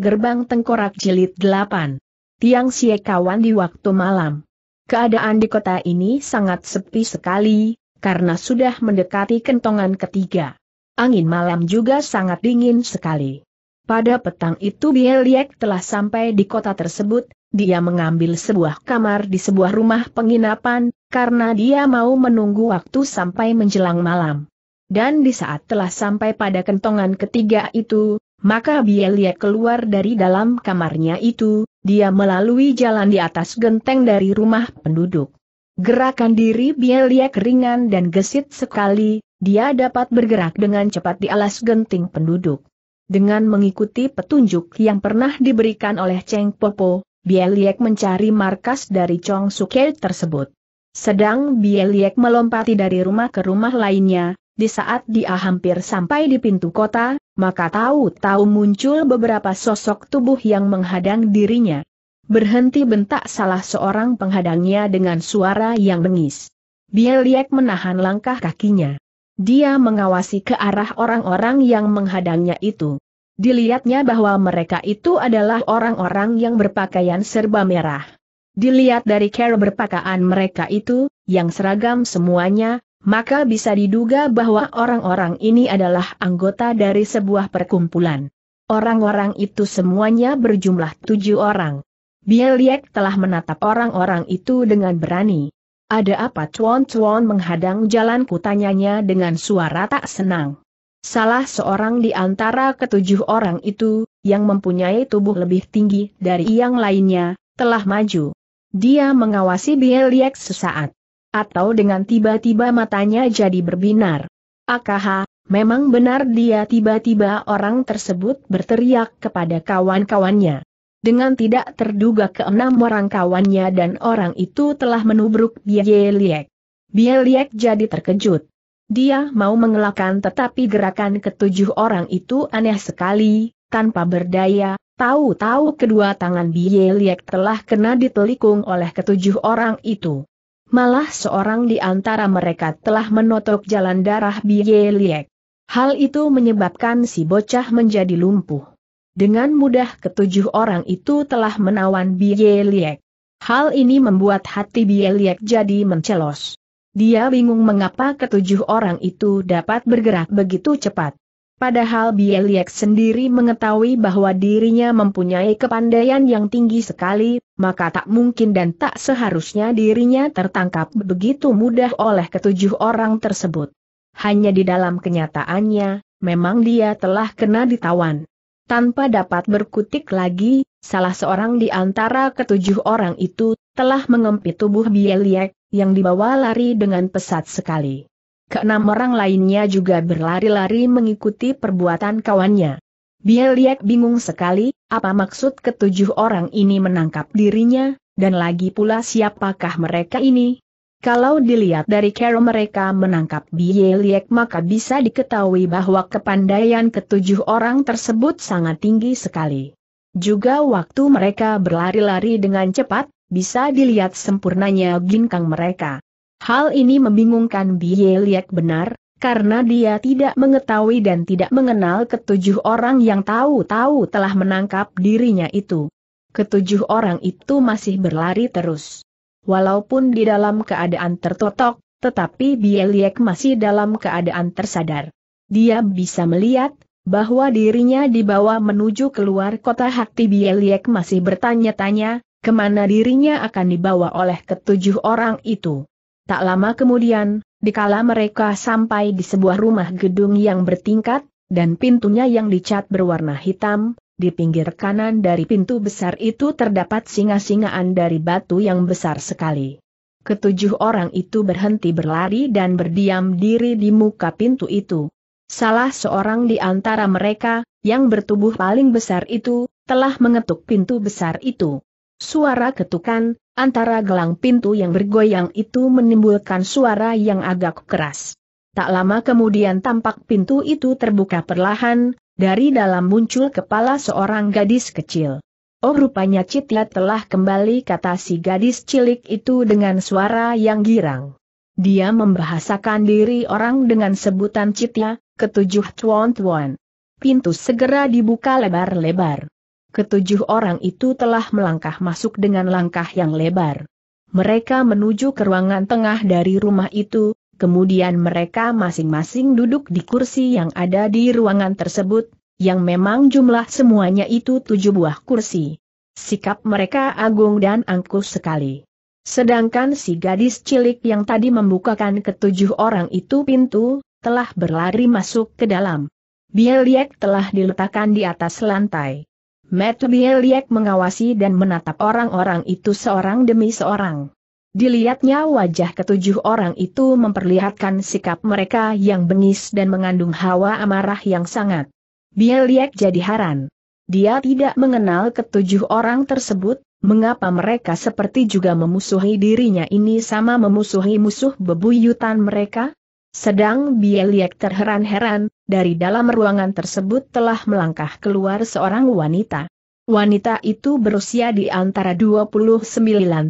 Gerbang Tengkorak Jilid 8 Tiang Siekawan di waktu malam Keadaan di kota ini sangat sepi sekali, karena sudah mendekati kentongan ketiga. Angin malam juga sangat dingin sekali. Pada petang itu Bieliek telah sampai di kota tersebut, dia mengambil sebuah kamar di sebuah rumah penginapan, karena dia mau menunggu waktu sampai menjelang malam. Dan di saat telah sampai pada kentongan ketiga itu, maka Bielia keluar dari dalam kamarnya itu, dia melalui jalan di atas genteng dari rumah penduduk. Gerakan diri Bielia ringan dan gesit sekali, dia dapat bergerak dengan cepat di alas genting penduduk. Dengan mengikuti petunjuk yang pernah diberikan oleh Cheng Popo, Bieliek mencari markas dari Chong Suke tersebut. Sedang Bieliek melompati dari rumah ke rumah lainnya, di saat dia hampir sampai di pintu kota, maka tahu-tahu muncul beberapa sosok tubuh yang menghadang dirinya. Berhenti bentak salah seorang penghadangnya dengan suara yang bengis. Bieliek menahan langkah kakinya. Dia mengawasi ke arah orang-orang yang menghadangnya itu. Dilihatnya bahwa mereka itu adalah orang-orang yang berpakaian serba merah. Dilihat dari cara berpakaian mereka itu, yang seragam semuanya, maka bisa diduga bahwa orang-orang ini adalah anggota dari sebuah perkumpulan. Orang-orang itu semuanya berjumlah tujuh orang. Bieliek telah menatap orang-orang itu dengan berani. Ada apa cuan-cuan menghadang jalan kutanyanya dengan suara tak senang. Salah seorang di antara ketujuh orang itu, yang mempunyai tubuh lebih tinggi dari yang lainnya, telah maju. Dia mengawasi Bieliek sesaat atau dengan tiba-tiba matanya jadi berbinar. Akaha, memang benar dia tiba-tiba orang tersebut berteriak kepada kawan-kawannya. Dengan tidak terduga keenam orang kawannya dan orang itu telah menubruk Bieliek. Bieliek jadi terkejut. Dia mau mengelakkan tetapi gerakan ketujuh orang itu aneh sekali, tanpa berdaya, tahu-tahu kedua tangan Bieliek telah kena ditelikung oleh ketujuh orang itu. Malah seorang di antara mereka telah menotok jalan darah Bie Liek. Hal itu menyebabkan si bocah menjadi lumpuh. Dengan mudah ketujuh orang itu telah menawan Bie Liek. Hal ini membuat hati Bie Liek jadi mencelos. Dia bingung mengapa ketujuh orang itu dapat bergerak begitu cepat. Padahal Bieliek sendiri mengetahui bahwa dirinya mempunyai kepandaian yang tinggi sekali, maka tak mungkin dan tak seharusnya dirinya tertangkap begitu mudah oleh ketujuh orang tersebut. Hanya di dalam kenyataannya, memang dia telah kena ditawan. Tanpa dapat berkutik lagi, salah seorang di antara ketujuh orang itu telah mengempit tubuh Bieliek, yang dibawa lari dengan pesat sekali keenam orang lainnya juga berlari-lari mengikuti perbuatan kawannya. Bieliek bingung sekali, apa maksud ketujuh orang ini menangkap dirinya, dan lagi pula siapakah mereka ini? Kalau dilihat dari cara mereka menangkap Bieliek maka bisa diketahui bahwa kepandaian ketujuh orang tersebut sangat tinggi sekali. Juga waktu mereka berlari-lari dengan cepat, bisa dilihat sempurnanya ginkang mereka. Hal ini membingungkan Bieliek Liek benar, karena dia tidak mengetahui dan tidak mengenal ketujuh orang yang tahu-tahu telah menangkap dirinya itu. Ketujuh orang itu masih berlari terus. Walaupun di dalam keadaan tertotok, tetapi Bieliek Liek masih dalam keadaan tersadar. Dia bisa melihat, bahwa dirinya dibawa menuju keluar kota hati Bieliek masih bertanya-tanya, kemana dirinya akan dibawa oleh ketujuh orang itu. Tak lama kemudian, dikala mereka sampai di sebuah rumah gedung yang bertingkat, dan pintunya yang dicat berwarna hitam, di pinggir kanan dari pintu besar itu terdapat singa-singaan dari batu yang besar sekali. Ketujuh orang itu berhenti berlari dan berdiam diri di muka pintu itu. Salah seorang di antara mereka, yang bertubuh paling besar itu, telah mengetuk pintu besar itu. Suara ketukan, antara gelang pintu yang bergoyang itu menimbulkan suara yang agak keras. Tak lama kemudian tampak pintu itu terbuka perlahan, dari dalam muncul kepala seorang gadis kecil. Oh rupanya Citya telah kembali kata si gadis cilik itu dengan suara yang girang. Dia membahasakan diri orang dengan sebutan Citya, ketujuh tuan-tuan. Pintu segera dibuka lebar-lebar. Ketujuh orang itu telah melangkah masuk dengan langkah yang lebar. Mereka menuju ke ruangan tengah dari rumah itu, kemudian mereka masing-masing duduk di kursi yang ada di ruangan tersebut, yang memang jumlah semuanya itu tujuh buah kursi. Sikap mereka agung dan angkuh sekali. Sedangkan si gadis cilik yang tadi membukakan ketujuh orang itu pintu, telah berlari masuk ke dalam. Bieliek telah diletakkan di atas lantai. Bieliek mengawasi dan menatap orang-orang itu seorang demi seorang. Dilihatnya wajah ketujuh orang itu memperlihatkan sikap mereka yang bengis dan mengandung hawa amarah yang sangat. Bieliek jadi haran. Dia tidak mengenal ketujuh orang tersebut, mengapa mereka seperti juga memusuhi dirinya ini sama memusuhi musuh bebuyutan mereka? Sedang Bieliek terheran-heran, dari dalam ruangan tersebut telah melangkah keluar seorang wanita. Wanita itu berusia di antara 29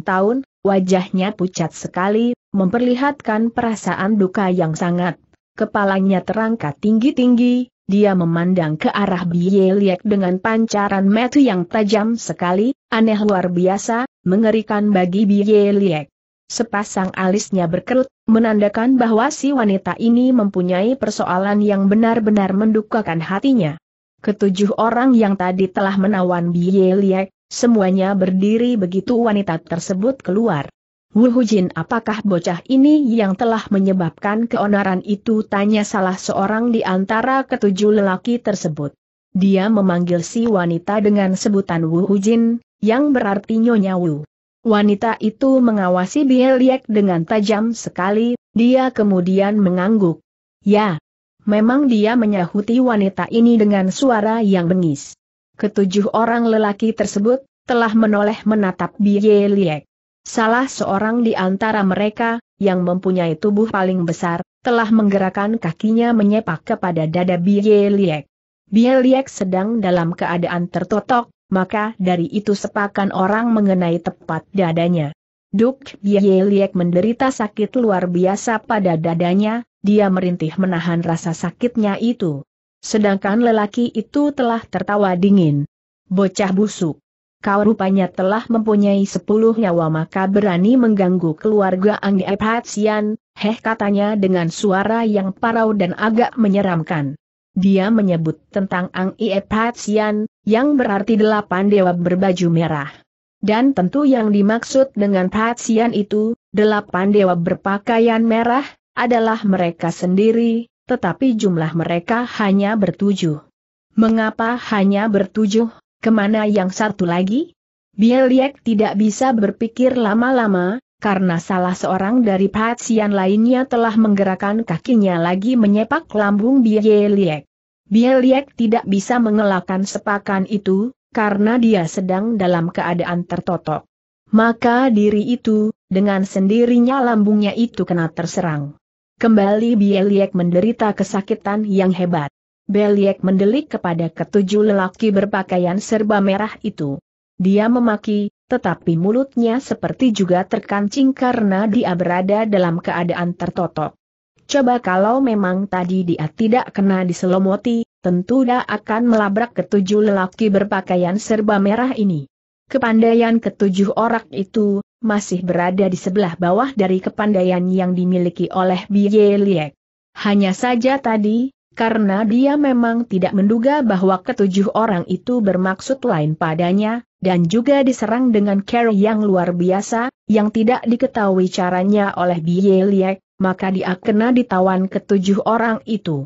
tahun, wajahnya pucat sekali, memperlihatkan perasaan duka yang sangat. Kepalanya terangkat tinggi-tinggi, dia memandang ke arah Bieliek dengan pancaran metu yang tajam sekali, aneh luar biasa, mengerikan bagi Bieliek. Sepasang alisnya berkerut, menandakan bahwa si wanita ini mempunyai persoalan yang benar-benar mendukakan hatinya. Ketujuh orang yang tadi telah menawan Bie Liek, semuanya berdiri begitu wanita tersebut keluar. Wu Hujin, apakah bocah ini yang telah menyebabkan keonaran itu tanya salah seorang di antara ketujuh lelaki tersebut. Dia memanggil si wanita dengan sebutan Wu Wuhujin, yang berarti Nyonya Wu. Wanita itu mengawasi Bieliek dengan tajam sekali, dia kemudian mengangguk. Ya. Memang dia menyahuti wanita ini dengan suara yang bengis. Ketujuh orang lelaki tersebut, telah menoleh menatap Bieliek. Salah seorang di antara mereka, yang mempunyai tubuh paling besar, telah menggerakkan kakinya menyepak kepada dada Bieliek. Bieliek sedang dalam keadaan tertotok, maka dari itu sepakan orang mengenai tepat dadanya. Duk Bieliek menderita sakit luar biasa pada dadanya, dia merintih menahan rasa sakitnya itu. Sedangkan lelaki itu telah tertawa dingin. Bocah busuk. Kau rupanya telah mempunyai sepuluh nyawa maka berani mengganggu keluarga Anggi Epatsian, heh katanya dengan suara yang parau dan agak menyeramkan. Dia menyebut tentang Ang Ie Patsian, yang berarti delapan dewa berbaju merah. Dan tentu yang dimaksud dengan Patsian itu, delapan dewa berpakaian merah, adalah mereka sendiri, tetapi jumlah mereka hanya bertujuh. Mengapa hanya bertujuh, kemana yang satu lagi? Bieliek tidak bisa berpikir lama-lama, karena salah seorang dari pasien lainnya telah menggerakkan kakinya lagi menyepak lambung Bieliek. Liek. tidak bisa mengelakkan sepakan itu, karena dia sedang dalam keadaan tertotok. Maka diri itu, dengan sendirinya lambungnya itu kena terserang. Kembali Bieliek menderita kesakitan yang hebat. Beliek mendelik kepada ketujuh lelaki berpakaian serba merah itu. Dia memaki, tetapi mulutnya seperti juga terkancing karena dia berada dalam keadaan tertotok. Coba kalau memang tadi dia tidak kena diselomoti, tentu dia akan melabrak ketujuh lelaki berpakaian serba merah ini. Kepandaian ketujuh orang itu, masih berada di sebelah bawah dari kepandaian yang dimiliki oleh Biye Liek. Hanya saja tadi, karena dia memang tidak menduga bahwa ketujuh orang itu bermaksud lain padanya, dan juga diserang dengan cara yang luar biasa, yang tidak diketahui caranya oleh Bie Liek, maka dia kena ditawan ketujuh orang itu.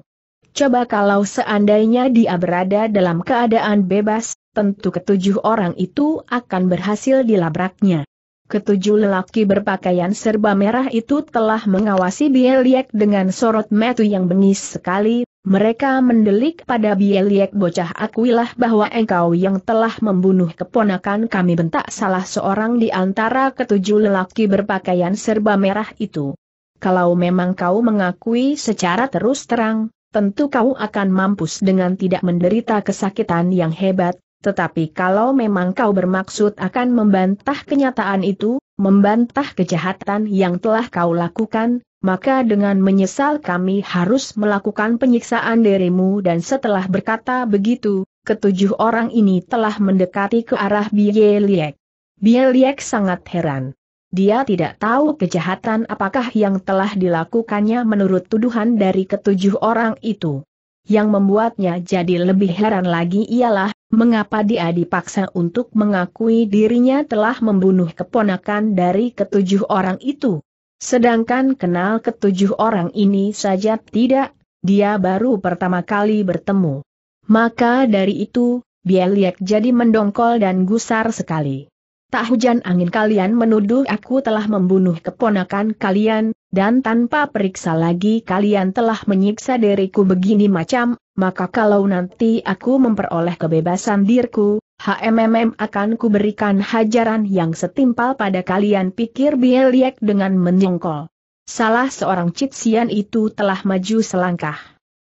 Coba kalau seandainya dia berada dalam keadaan bebas, tentu ketujuh orang itu akan berhasil dilabraknya. Ketujuh lelaki berpakaian serba merah itu telah mengawasi Bieliek dengan sorot metu yang bengis sekali mereka mendelik pada Bieliek bocah akuilah bahwa engkau yang telah membunuh keponakan kami bentak salah seorang di antara ketujuh lelaki berpakaian serba merah itu. Kalau memang kau mengakui secara terus terang, tentu kau akan mampus dengan tidak menderita kesakitan yang hebat, tetapi kalau memang kau bermaksud akan membantah kenyataan itu, membantah kejahatan yang telah kau lakukan, maka dengan menyesal kami harus melakukan penyiksaan dirimu dan setelah berkata begitu, ketujuh orang ini telah mendekati ke arah Bieliek. Bieliek sangat heran. Dia tidak tahu kejahatan apakah yang telah dilakukannya menurut tuduhan dari ketujuh orang itu. Yang membuatnya jadi lebih heran lagi ialah, mengapa dia dipaksa untuk mengakui dirinya telah membunuh keponakan dari ketujuh orang itu. Sedangkan kenal ketujuh orang ini saja tidak, dia baru pertama kali bertemu. Maka dari itu, Bieliek jadi mendongkol dan gusar sekali. Tak hujan angin kalian menuduh aku telah membunuh keponakan kalian, dan tanpa periksa lagi kalian telah menyiksa diriku begini macam, maka kalau nanti aku memperoleh kebebasan diriku, HMMM akan kuberikan hajaran yang setimpal pada kalian pikir Bieliek dengan menjengkol. Salah seorang Citsian itu telah maju selangkah.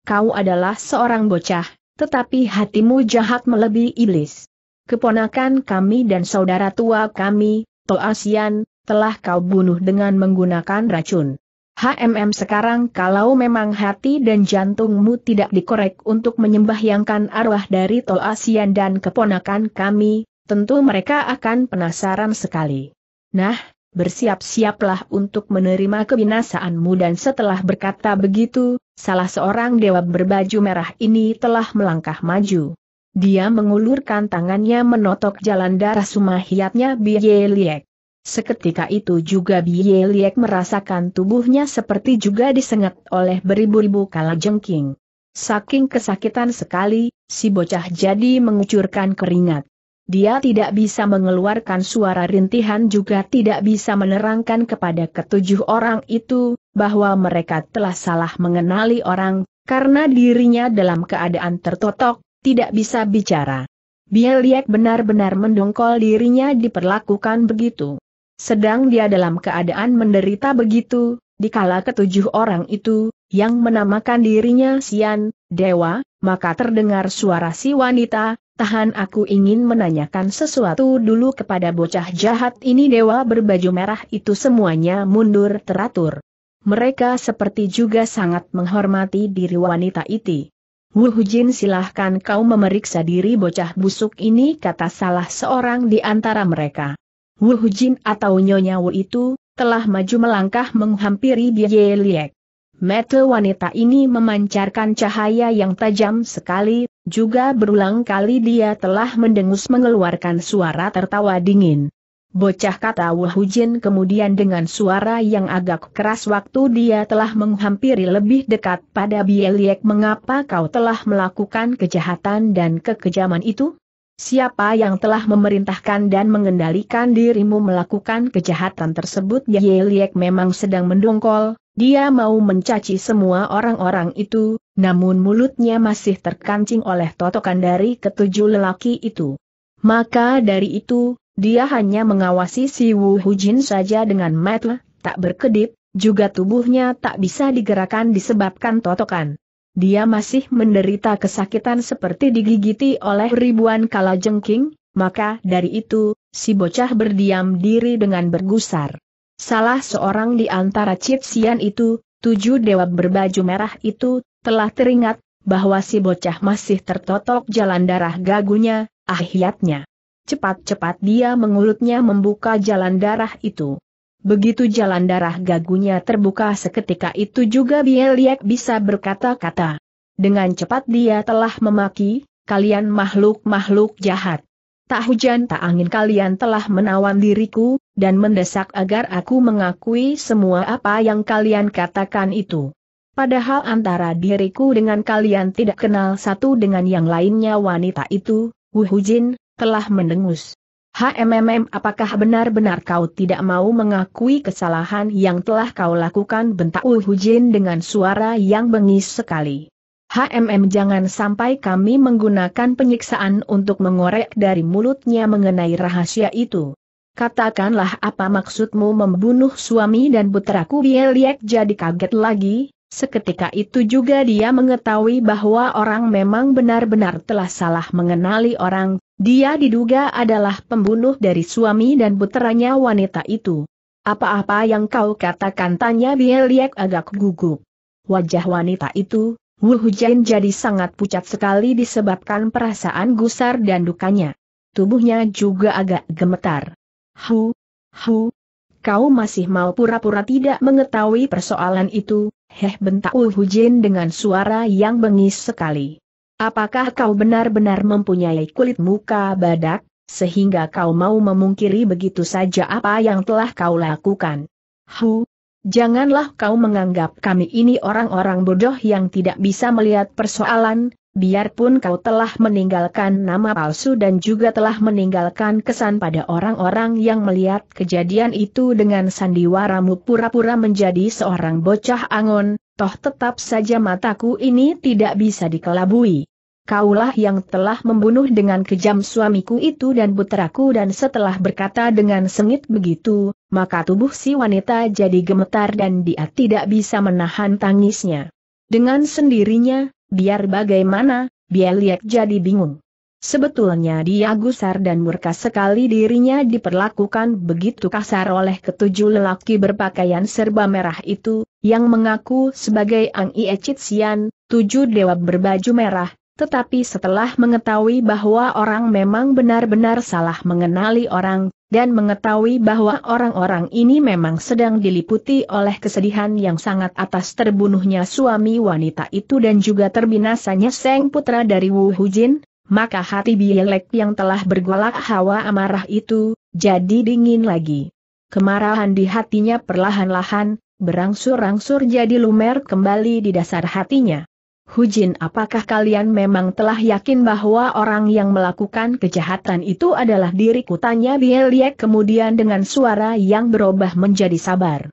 Kau adalah seorang bocah, tetapi hatimu jahat melebihi iblis. Keponakan kami dan saudara tua kami, Toasian, telah kau bunuh dengan menggunakan racun. HMM sekarang kalau memang hati dan jantungmu tidak dikorek untuk menyembahyangkan arwah dari Tol Asian dan keponakan kami, tentu mereka akan penasaran sekali. Nah, bersiap-siaplah untuk menerima kebinasaanmu dan setelah berkata begitu, salah seorang dewa berbaju merah ini telah melangkah maju. Dia mengulurkan tangannya menotok jalan darah sumahiatnya Biye Liek. Seketika itu juga Bie Liek merasakan tubuhnya seperti juga disengat oleh beribu-ribu kala jengking. Saking kesakitan sekali, si bocah jadi mengucurkan keringat. Dia tidak bisa mengeluarkan suara rintihan juga tidak bisa menerangkan kepada ketujuh orang itu, bahwa mereka telah salah mengenali orang, karena dirinya dalam keadaan tertotok, tidak bisa bicara. Bie benar-benar mendongkol dirinya diperlakukan begitu. Sedang dia dalam keadaan menderita begitu, dikala ketujuh orang itu, yang menamakan dirinya Sian, Dewa, maka terdengar suara si wanita, tahan aku ingin menanyakan sesuatu dulu kepada bocah jahat ini Dewa berbaju merah itu semuanya mundur teratur. Mereka seperti juga sangat menghormati diri wanita itu. Wuhujin silahkan kau memeriksa diri bocah busuk ini kata salah seorang di antara mereka. Wu Jin atau Nyonya Wu itu, telah maju melangkah menghampiri Bie Liek. Mata wanita ini memancarkan cahaya yang tajam sekali, juga berulang kali dia telah mendengus mengeluarkan suara tertawa dingin. Bocah kata Wu Jin kemudian dengan suara yang agak keras waktu dia telah menghampiri lebih dekat pada Bie Bieliek mengapa kau telah melakukan kejahatan dan kekejaman itu? Siapa yang telah memerintahkan dan mengendalikan dirimu melakukan kejahatan tersebut Ye Liek memang sedang mendongkol, dia mau mencaci semua orang-orang itu, namun mulutnya masih terkancing oleh totokan dari ketujuh lelaki itu. Maka dari itu, dia hanya mengawasi si Wu Hujin saja dengan mata, tak berkedip, juga tubuhnya tak bisa digerakkan disebabkan totokan dia masih menderita kesakitan seperti digigiti oleh ribuan kala jengking, maka dari itu, si bocah berdiam diri dengan bergusar. Salah seorang di antara Citsian itu, tujuh dewa berbaju merah itu, telah teringat, bahwa si bocah masih tertotok jalan darah gagunya, Akhirnya, Cepat-cepat dia mengulutnya membuka jalan darah itu. Begitu jalan darah gagunya terbuka seketika itu juga Bieliek bisa berkata-kata. Dengan cepat dia telah memaki, kalian makhluk-makhluk jahat. Tak hujan tak angin kalian telah menawan diriku, dan mendesak agar aku mengakui semua apa yang kalian katakan itu. Padahal antara diriku dengan kalian tidak kenal satu dengan yang lainnya wanita itu, Wu Hujin, telah mendengus. HMMM apakah benar-benar kau tidak mau mengakui kesalahan yang telah kau lakukan bentak Uhujin dengan suara yang bengis sekali. HMM jangan sampai kami menggunakan penyiksaan untuk mengorek dari mulutnya mengenai rahasia itu. Katakanlah apa maksudmu membunuh suami dan putraku Bieliek jadi kaget lagi, Seketika itu juga dia mengetahui bahwa orang memang benar-benar telah salah mengenali orang, dia diduga adalah pembunuh dari suami dan puteranya wanita itu. Apa-apa yang kau katakan tanya Bieliek agak gugup. Wajah wanita itu, Wu Hujain jadi sangat pucat sekali disebabkan perasaan gusar dan dukanya. Tubuhnya juga agak gemetar. Hu, hu, kau masih mau pura-pura tidak mengetahui persoalan itu, Heh bentak Ulhujin dengan suara yang bengis sekali. Apakah kau benar-benar mempunyai kulit muka badak, sehingga kau mau memungkiri begitu saja apa yang telah kau lakukan? Hu, janganlah kau menganggap kami ini orang-orang bodoh yang tidak bisa melihat persoalan, Biarpun kau telah meninggalkan nama palsu dan juga telah meninggalkan kesan pada orang-orang yang melihat kejadian itu dengan sandiwaramu pura-pura menjadi seorang bocah angon, toh tetap saja mataku ini tidak bisa dikelabui. Kaulah yang telah membunuh dengan kejam suamiku itu dan puteraku dan setelah berkata dengan sengit begitu, maka tubuh si wanita jadi gemetar dan dia tidak bisa menahan tangisnya. Dengan sendirinya, biar bagaimana, biar lihat jadi bingung. Sebetulnya dia gusar dan murka sekali dirinya diperlakukan begitu kasar oleh ketujuh lelaki berpakaian serba merah itu, yang mengaku sebagai Ang Iecit Sian, tujuh dewa berbaju merah, tetapi setelah mengetahui bahwa orang memang benar-benar salah mengenali orang, dan mengetahui bahwa orang-orang ini memang sedang diliputi oleh kesedihan yang sangat atas terbunuhnya suami wanita itu dan juga terbinasanya Seng Putra dari Wu Hu Jin, maka hati Bielek yang telah bergolak hawa amarah itu, jadi dingin lagi. Kemarahan di hatinya perlahan-lahan, berangsur-angsur jadi lumer kembali di dasar hatinya. Hujin apakah kalian memang telah yakin bahwa orang yang melakukan kejahatan itu adalah diriku tanya Bieliek kemudian dengan suara yang berubah menjadi sabar.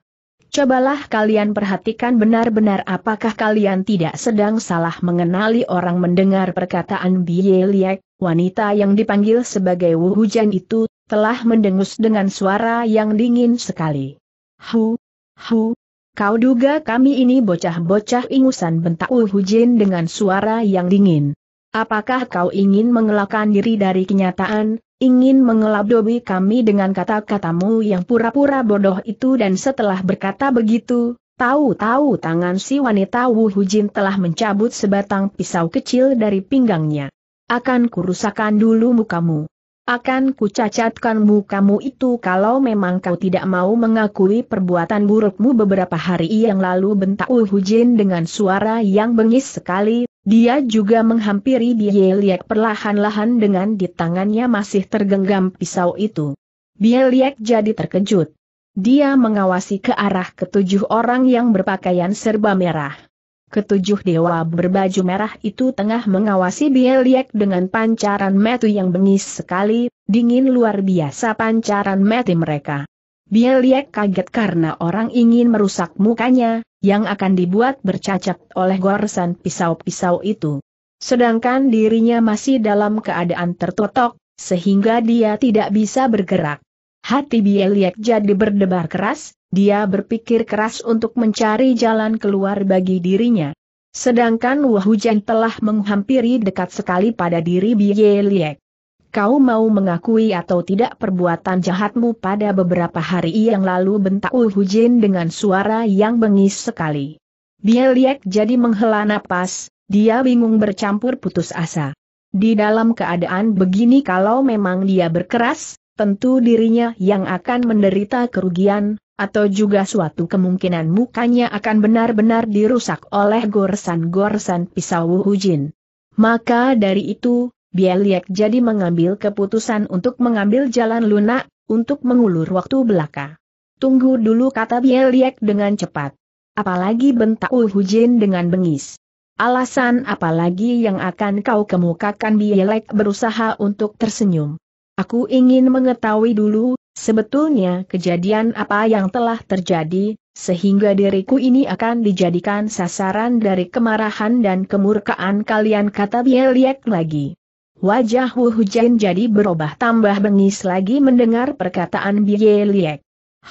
Cobalah kalian perhatikan benar-benar apakah kalian tidak sedang salah mengenali orang mendengar perkataan Bieliek, wanita yang dipanggil sebagai Wu Hujan itu, telah mendengus dengan suara yang dingin sekali. Hu, hu, Kau duga kami ini bocah-bocah ingusan bentak Uhujin dengan suara yang dingin. Apakah kau ingin mengelakkan diri dari kenyataan, ingin mengelabdobi kami dengan kata-katamu yang pura-pura bodoh itu dan setelah berkata begitu, tahu-tahu tangan si wanita Wuhujin telah mencabut sebatang pisau kecil dari pinggangnya. Akan kurusakan dulu mukamu. Akan kucacatkan kamu itu kalau memang kau tidak mau mengakui perbuatan burukmu beberapa hari yang lalu bentak Uhujin dengan suara yang bengis sekali, dia juga menghampiri Bieliek perlahan-lahan dengan di tangannya masih tergenggam pisau itu. Bieliek jadi terkejut. Dia mengawasi ke arah ketujuh orang yang berpakaian serba merah. Ketujuh dewa berbaju merah itu tengah mengawasi Bieliek dengan pancaran metu yang bengis sekali, dingin luar biasa pancaran metu mereka. Bieliek kaget karena orang ingin merusak mukanya, yang akan dibuat bercacat oleh goresan pisau-pisau itu. Sedangkan dirinya masih dalam keadaan tertotok, sehingga dia tidak bisa bergerak. Hati Bieliek jadi berdebar keras, dia berpikir keras untuk mencari jalan keluar bagi dirinya. Sedangkan Wahujan telah menghampiri dekat sekali pada diri Bie Liek. Kau mau mengakui atau tidak perbuatan jahatmu pada beberapa hari yang lalu bentak Wahujan dengan suara yang bengis sekali. Bie Liek jadi menghela napas, dia bingung bercampur putus asa. Di dalam keadaan begini kalau memang dia berkeras, tentu dirinya yang akan menderita kerugian, atau juga suatu kemungkinan mukanya akan benar-benar dirusak oleh goresan-goresan pisau Hujin. Maka dari itu, Bieliek jadi mengambil keputusan untuk mengambil jalan lunak, untuk mengulur waktu belaka. Tunggu dulu kata Bieliek dengan cepat. Apalagi bentak Hujin dengan bengis. Alasan apalagi yang akan kau kemukakan Bielek berusaha untuk tersenyum. Aku ingin mengetahui dulu sebetulnya kejadian apa yang telah terjadi, sehingga diriku ini akan dijadikan sasaran dari kemarahan dan kemurkaan kalian kata Bieliek lagi. Wajah Wu Hujan jadi berubah tambah bengis lagi mendengar perkataan Bieliek.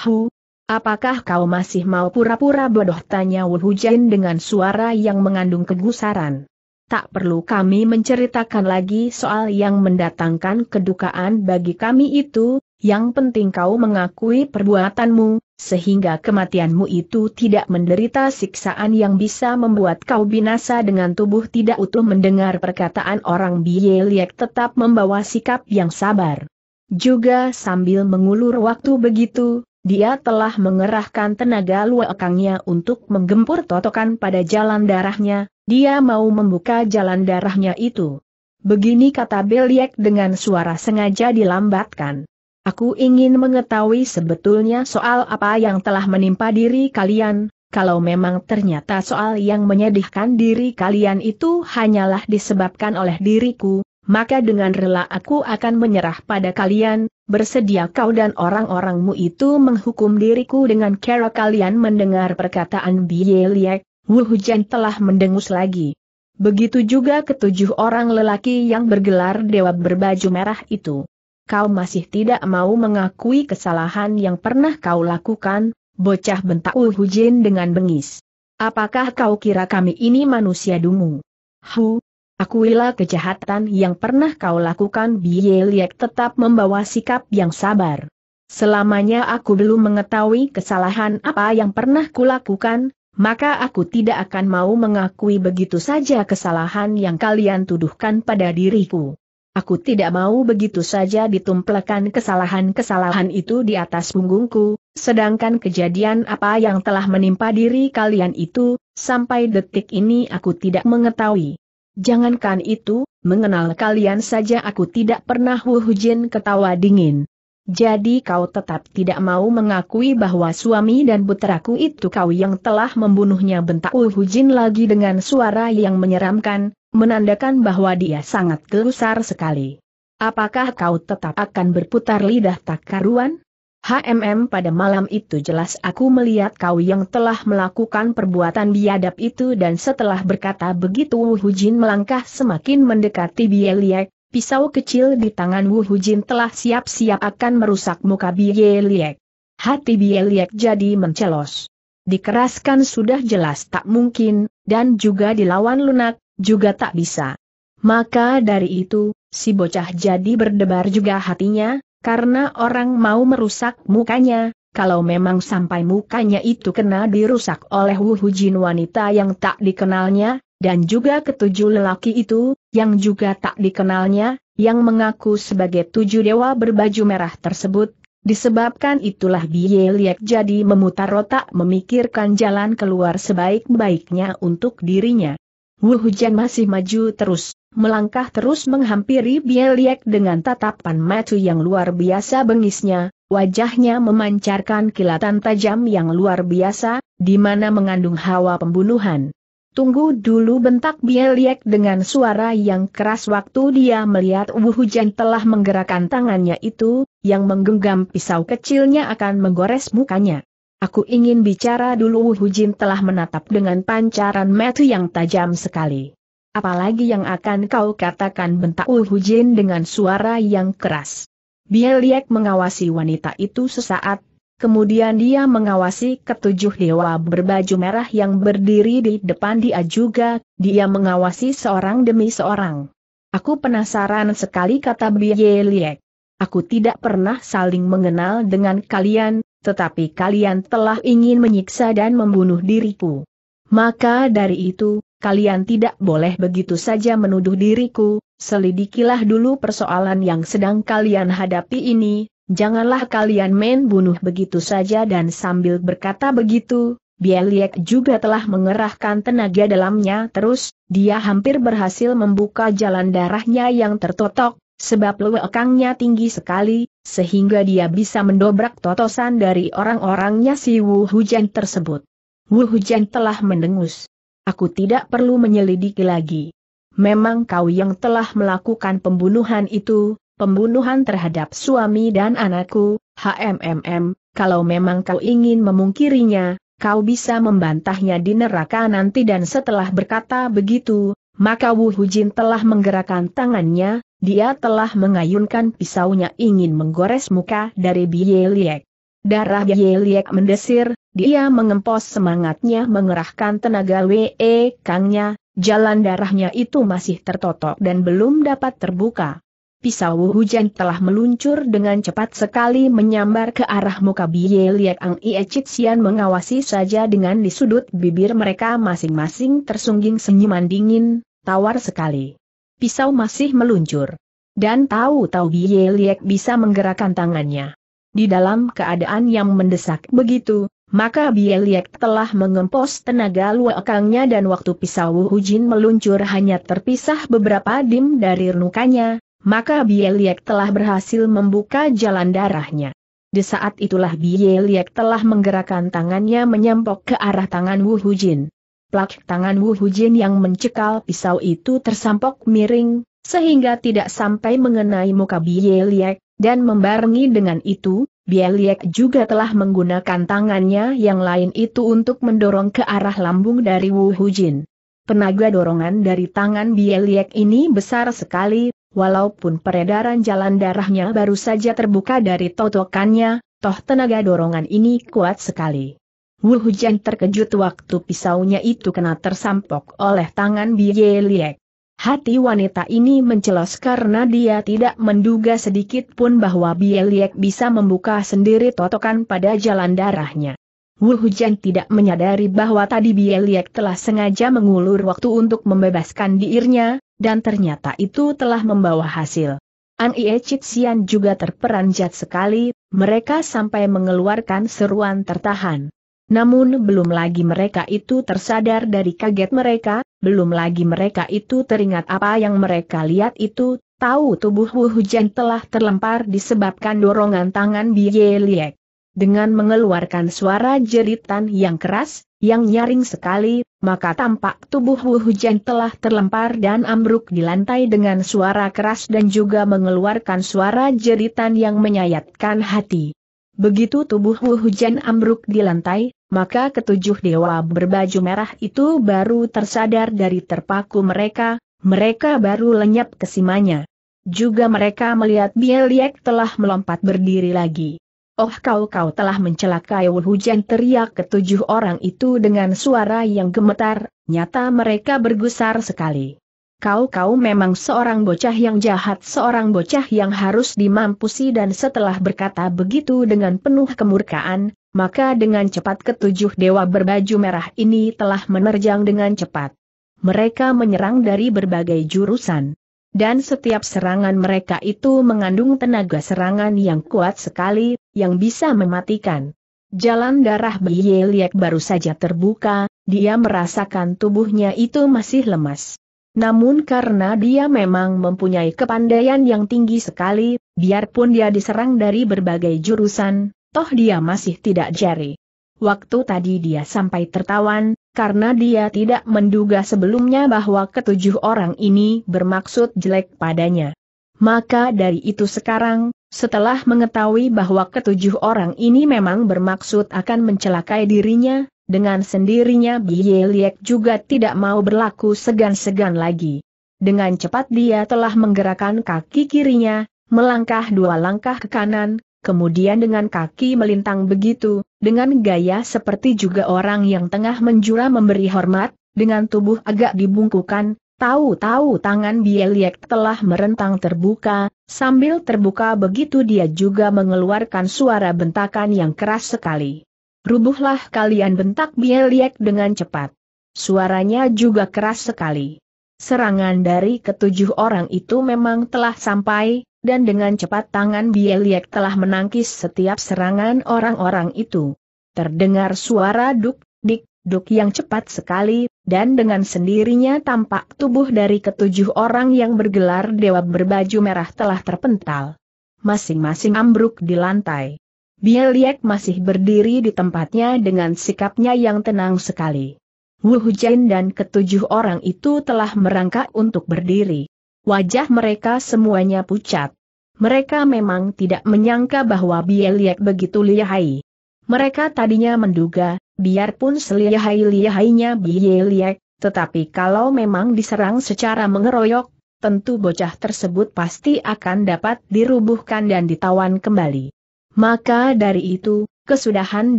Hu, apakah kau masih mau pura-pura bodoh tanya Wu Hujan dengan suara yang mengandung kegusaran. Tak perlu kami menceritakan lagi soal yang mendatangkan kedukaan bagi kami itu, yang penting kau mengakui perbuatanmu, sehingga kematianmu itu tidak menderita siksaan yang bisa membuat kau binasa dengan tubuh tidak utuh mendengar perkataan orang Bieliek tetap membawa sikap yang sabar. Juga sambil mengulur waktu begitu, dia telah mengerahkan tenaga luakangnya untuk menggempur totokan pada jalan darahnya, dia mau membuka jalan darahnya itu. Begini kata Beliek dengan suara sengaja dilambatkan. Aku ingin mengetahui sebetulnya soal apa yang telah menimpa diri kalian, kalau memang ternyata soal yang menyedihkan diri kalian itu hanyalah disebabkan oleh diriku, maka dengan rela aku akan menyerah pada kalian, bersedia kau dan orang-orangmu itu menghukum diriku dengan cara kalian mendengar perkataan Bieliek, Wu Hujan telah mendengus lagi. Begitu juga ketujuh orang lelaki yang bergelar dewa berbaju merah itu kau masih tidak mau mengakui kesalahan yang pernah kau lakukan, bocah bentak Uhujin dengan bengis. Apakah kau kira kami ini manusia dungu? Hu, akuilah kejahatan yang pernah kau lakukan Biye Liek tetap membawa sikap yang sabar. Selamanya aku belum mengetahui kesalahan apa yang pernah kulakukan, maka aku tidak akan mau mengakui begitu saja kesalahan yang kalian tuduhkan pada diriku. Aku tidak mau begitu saja ditumplekan kesalahan-kesalahan itu di atas punggungku, sedangkan kejadian apa yang telah menimpa diri kalian itu, sampai detik ini aku tidak mengetahui. Jangankan itu, mengenal kalian saja aku tidak pernah wuhujin ketawa dingin. Jadi kau tetap tidak mau mengakui bahwa suami dan puteraku itu kau yang telah membunuhnya bentak Jin lagi dengan suara yang menyeramkan, menandakan bahwa dia sangat gelusar sekali. Apakah kau tetap akan berputar lidah tak karuan? HMM pada malam itu jelas aku melihat kau yang telah melakukan perbuatan biadab itu dan setelah berkata begitu Wu Jin melangkah semakin mendekati Bieliek, Pisau kecil di tangan Wu Hujin telah siap-siap akan merusak muka Bie Liek. Hati Bie Liek jadi mencelos. Dikeraskan sudah jelas tak mungkin, dan juga dilawan lunak, juga tak bisa. Maka dari itu, si bocah jadi berdebar juga hatinya, karena orang mau merusak mukanya, kalau memang sampai mukanya itu kena dirusak oleh Wu Hujin wanita yang tak dikenalnya, dan juga ketujuh lelaki itu, yang juga tak dikenalnya, yang mengaku sebagai tujuh dewa berbaju merah tersebut, disebabkan itulah Biye Liek jadi memutar otak memikirkan jalan keluar sebaik-baiknya untuk dirinya. Wu Hujan masih maju terus, melangkah terus menghampiri Biye Liek dengan tatapan mata yang luar biasa bengisnya, wajahnya memancarkan kilatan tajam yang luar biasa, di mana mengandung hawa pembunuhan. Tunggu dulu bentak Bieliek dengan suara yang keras waktu dia melihat Wu Hujan telah menggerakkan tangannya itu, yang menggenggam pisau kecilnya akan menggores mukanya. Aku ingin bicara dulu Wu Hujin telah menatap dengan pancaran mata yang tajam sekali. Apalagi yang akan kau katakan bentak Wu Hujin dengan suara yang keras. Bieliek mengawasi wanita itu sesaat, Kemudian dia mengawasi ketujuh dewa berbaju merah yang berdiri di depan dia juga, dia mengawasi seorang demi seorang. Aku penasaran sekali kata Biye Liek. Aku tidak pernah saling mengenal dengan kalian, tetapi kalian telah ingin menyiksa dan membunuh diriku. Maka dari itu, kalian tidak boleh begitu saja menuduh diriku, selidikilah dulu persoalan yang sedang kalian hadapi ini, Janganlah kalian main bunuh begitu saja dan sambil berkata begitu, Bieliek juga telah mengerahkan tenaga dalamnya terus, dia hampir berhasil membuka jalan darahnya yang tertotok, sebab lewekangnya tinggi sekali, sehingga dia bisa mendobrak totosan dari orang-orangnya si Wu Hujan tersebut. Wu Hujan telah mendengus. Aku tidak perlu menyelidiki lagi. Memang kau yang telah melakukan pembunuhan itu, pembunuhan terhadap suami dan anakku, HMMM, kalau memang kau ingin memungkirinya, kau bisa membantahnya di neraka nanti dan setelah berkata begitu, maka Wu Hujin telah menggerakkan tangannya, dia telah mengayunkan pisaunya ingin menggores muka dari Bie Liek. Darah Bie Liek mendesir, dia mengempos semangatnya mengerahkan tenaga WE Kangnya, jalan darahnya itu masih tertotok dan belum dapat terbuka pisau hujan telah meluncur dengan cepat sekali menyambar ke arah muka Biye Liak Ang Ie Citsian mengawasi saja dengan di sudut bibir mereka masing-masing tersungging senyuman dingin, tawar sekali. Pisau masih meluncur. Dan tahu-tahu Biye Liak bisa menggerakkan tangannya. Di dalam keadaan yang mendesak begitu, maka Liek telah mengempos tenaga luakangnya dan waktu pisau Hujin meluncur hanya terpisah beberapa dim dari nukanya, maka Bieliek telah berhasil membuka jalan darahnya. Di saat itulah Bieliek telah menggerakkan tangannya menyempok ke arah tangan Wu Hujin. Plak tangan Wu Hujin yang mencekal pisau itu tersampok miring, sehingga tidak sampai mengenai muka Bieliek, dan membarengi dengan itu, Bieliek juga telah menggunakan tangannya yang lain itu untuk mendorong ke arah lambung dari Wu Hujin. Penaga dorongan dari tangan Bieliek ini besar sekali, Walaupun peredaran jalan darahnya baru saja terbuka dari totokannya, toh tenaga dorongan ini kuat sekali. Wu Hujan terkejut waktu pisaunya itu kena tersampok oleh tangan Biye Liek. Hati wanita ini mencelos karena dia tidak menduga sedikit pun bahwa Bieliek bisa membuka sendiri totokan pada jalan darahnya. Wu Hujan tidak menyadari bahwa tadi Bieliek telah sengaja mengulur waktu untuk membebaskan diirnya, dan ternyata itu telah membawa hasil. An Ie Xian juga terperanjat sekali, mereka sampai mengeluarkan seruan tertahan. Namun belum lagi mereka itu tersadar dari kaget mereka, belum lagi mereka itu teringat apa yang mereka lihat itu, tahu tubuh Wu Hujan telah terlempar disebabkan dorongan tangan Bieliek. Dengan mengeluarkan suara jeritan yang keras, yang nyaring sekali, maka tampak tubuh Wu Hujan telah terlempar dan ambruk di lantai dengan suara keras dan juga mengeluarkan suara jeritan yang menyayatkan hati. Begitu tubuh Wu Hujan ambruk di lantai, maka ketujuh dewa berbaju merah itu baru tersadar dari terpaku mereka, mereka baru lenyap kesimanya. Juga mereka melihat Bieliek telah melompat berdiri lagi. Oh kau kau telah mencelakai Hujan teriak ketujuh orang itu dengan suara yang gemetar, nyata mereka bergusar sekali. Kau kau memang seorang bocah yang jahat seorang bocah yang harus dimampusi dan setelah berkata begitu dengan penuh kemurkaan, maka dengan cepat ketujuh dewa berbaju merah ini telah menerjang dengan cepat. Mereka menyerang dari berbagai jurusan. Dan setiap serangan mereka itu mengandung tenaga serangan yang kuat sekali, yang bisa mematikan. Jalan darah Biye Liek baru saja terbuka, dia merasakan tubuhnya itu masih lemas. Namun karena dia memang mempunyai kepandaian yang tinggi sekali, biarpun dia diserang dari berbagai jurusan, toh dia masih tidak jari. Waktu tadi dia sampai tertawan, karena dia tidak menduga sebelumnya bahwa ketujuh orang ini bermaksud jelek padanya. Maka dari itu sekarang, setelah mengetahui bahwa ketujuh orang ini memang bermaksud akan mencelakai dirinya, dengan sendirinya Biye Liek juga tidak mau berlaku segan-segan lagi. Dengan cepat dia telah menggerakkan kaki kirinya, melangkah dua langkah ke kanan, kemudian dengan kaki melintang begitu, dengan gaya seperti juga orang yang tengah menjura memberi hormat, dengan tubuh agak dibungkukan, tahu-tahu tangan Bieliek telah merentang terbuka, sambil terbuka begitu dia juga mengeluarkan suara bentakan yang keras sekali. Rubuhlah kalian bentak Bieliek dengan cepat. Suaranya juga keras sekali. Serangan dari ketujuh orang itu memang telah sampai, dan dengan cepat tangan Bieliek telah menangkis setiap serangan orang-orang itu. Terdengar suara duk, dik, duk yang cepat sekali, dan dengan sendirinya tampak tubuh dari ketujuh orang yang bergelar dewa berbaju merah telah terpental. Masing-masing ambruk di lantai. Bieliek masih berdiri di tempatnya dengan sikapnya yang tenang sekali. Wu Hujain dan ketujuh orang itu telah merangkak untuk berdiri. Wajah mereka semuanya pucat. Mereka memang tidak menyangka bahwa Bieliek begitu lihai. Mereka tadinya menduga, biarpun selihai-lihainya Bieliek, tetapi kalau memang diserang secara mengeroyok, tentu bocah tersebut pasti akan dapat dirubuhkan dan ditawan kembali. Maka dari itu, kesudahan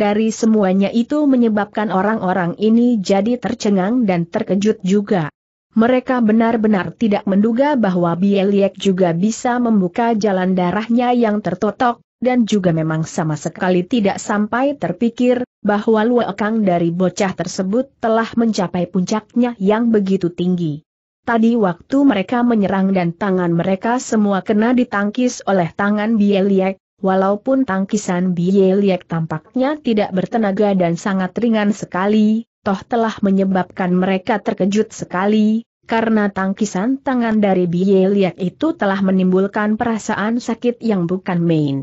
dari semuanya itu menyebabkan orang-orang ini jadi tercengang dan terkejut juga. Mereka benar-benar tidak menduga bahwa Bieliek juga bisa membuka jalan darahnya yang tertotok, dan juga memang sama sekali tidak sampai terpikir, bahwa luakang dari bocah tersebut telah mencapai puncaknya yang begitu tinggi. Tadi waktu mereka menyerang dan tangan mereka semua kena ditangkis oleh tangan Bieliek, walaupun tangkisan Bieliek tampaknya tidak bertenaga dan sangat ringan sekali, toh telah menyebabkan mereka terkejut sekali, karena tangkisan tangan dari lihat itu telah menimbulkan perasaan sakit yang bukan main.